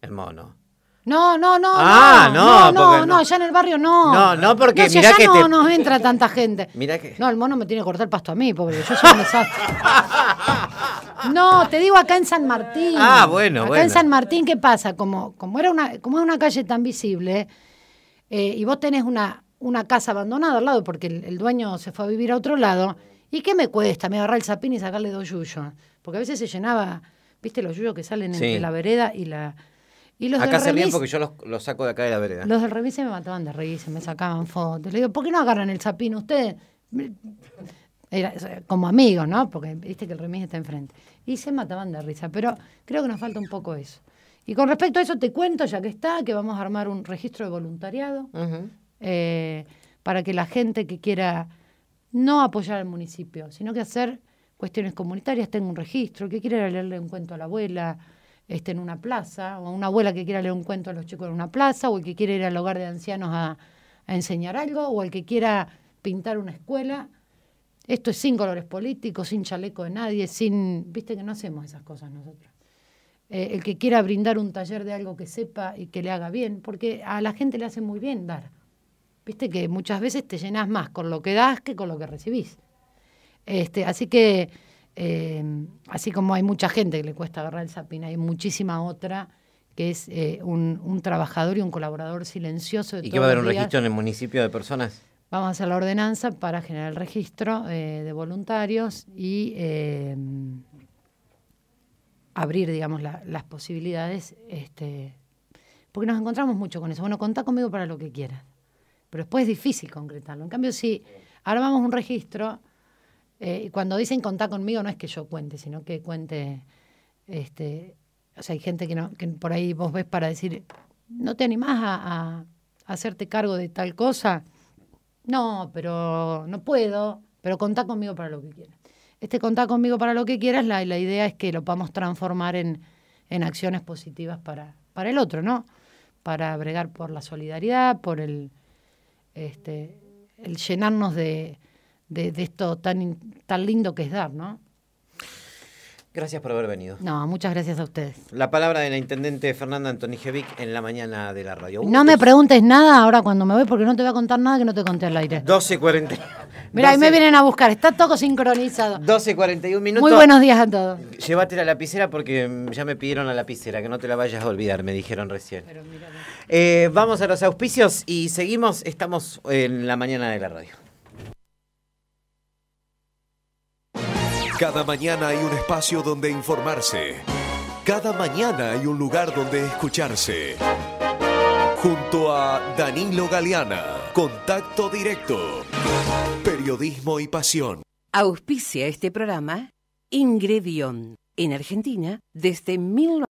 El mono. No, no, no. Ah, no, no, no, no, en el barrio no. No, no, porque mirá que no nos entra tanta gente. Mira que... No, el mono me tiene que cortar el pasto a mí, pobre. yo soy un desastre. no, te digo acá en San Martín. Ah, bueno, bueno. acá en San Martín, ¿qué pasa? Como, como, era una, como es una calle tan visible eh, y vos tenés una, una casa abandonada al lado porque el, dueño se fue a vivir a otro lado, ¿y qué me cuesta? Me agarrar el sapín y sacarle dos yuyos. Porque a veces se llenaba, viste, los yuyos que salen entre la vereda y la y acá se remis, porque yo los, saco de acá de la vereda. Los del remis me mataban de risa, me sacaban fotos. Le digo, ¿por qué no agarran el sapino ustedes? Era, como amigos, ¿no? Porque viste que el remis está enfrente. Y se mataban de risa, pero creo que nos falta un poco eso. Y con respecto a eso te cuento, ya que está, que vamos a armar un registro de voluntariado eh, para que la gente que quiera no apoyar al municipio, sino que hacer cuestiones comunitarias tenga un registro, que quiera leerle un cuento a la abuela, esté en una plaza, o una abuela que quiera leer un cuento a los chicos en una plaza, o el que quiera ir al hogar de ancianos a, enseñar algo, o el que quiera pintar una escuela. Esto es sin colores políticos, sin chaleco de nadie, sin... Viste que no hacemos esas cosas nosotros. Eh, el que quiera brindar un taller de algo que sepa y que le haga bien, porque a la gente le hace muy bien dar. Viste que muchas veces te llenas más con lo que das que con lo que recibís. Este, así que eh, así como hay mucha gente que le cuesta agarrar el sapín, hay muchísima otra que es eh, un, trabajador y un colaborador silencioso. ¿Y que va a haber un registro en el municipio de personas? Vamos a hacer la ordenanza para generar el registro eh, de voluntarios y abrir, digamos, las posibilidades, este, porque nos encontramos mucho con eso. Bueno, contá conmigo para lo que quieras, pero después es difícil concretarlo. En cambio, si armamos un registro eh, cuando dicen contá conmigo, no es que yo cuente, sino que cuente. Este, o sea, hay gente que, no, por ahí vos ves para decir, ¿no te animás a, hacerte cargo de tal cosa? No, pero no puedo, pero contá conmigo para lo que quieras. Este contá conmigo para lo que quieras, la, la idea es que lo podamos transformar en, acciones positivas para, para el otro, ¿no? Para bregar por la solidaridad, por el, este, el llenarnos de, de, esto tan, tan lindo que es dar, ¿no? Gracias por haber venido. No, muchas gracias a ustedes. La palabra de la intendente Fernanda Antonijevic en la mañana de la radio. No me preguntes nada ahora cuando me voy porque no te voy a contar nada que no te conté al aire. 12.41 Mira, ahí me vienen a buscar, está todo sincronizado. 12.41 minutos. Muy buenos días a todos. Llévate la lapicera porque mm, ya me pidieron la lapicera, que no te la vayas a olvidar, me dijeron recién. Eh, vamos a los auspicios y seguimos, estamos en la mañana de la radio. Cada mañana hay un espacio donde informarse. Cada mañana hay un lugar donde escucharse. Junto a Danilo Galeana, Contacto Directo, Periodismo y Pasión. Auspicia este programa Ingredión, en Argentina desde 19...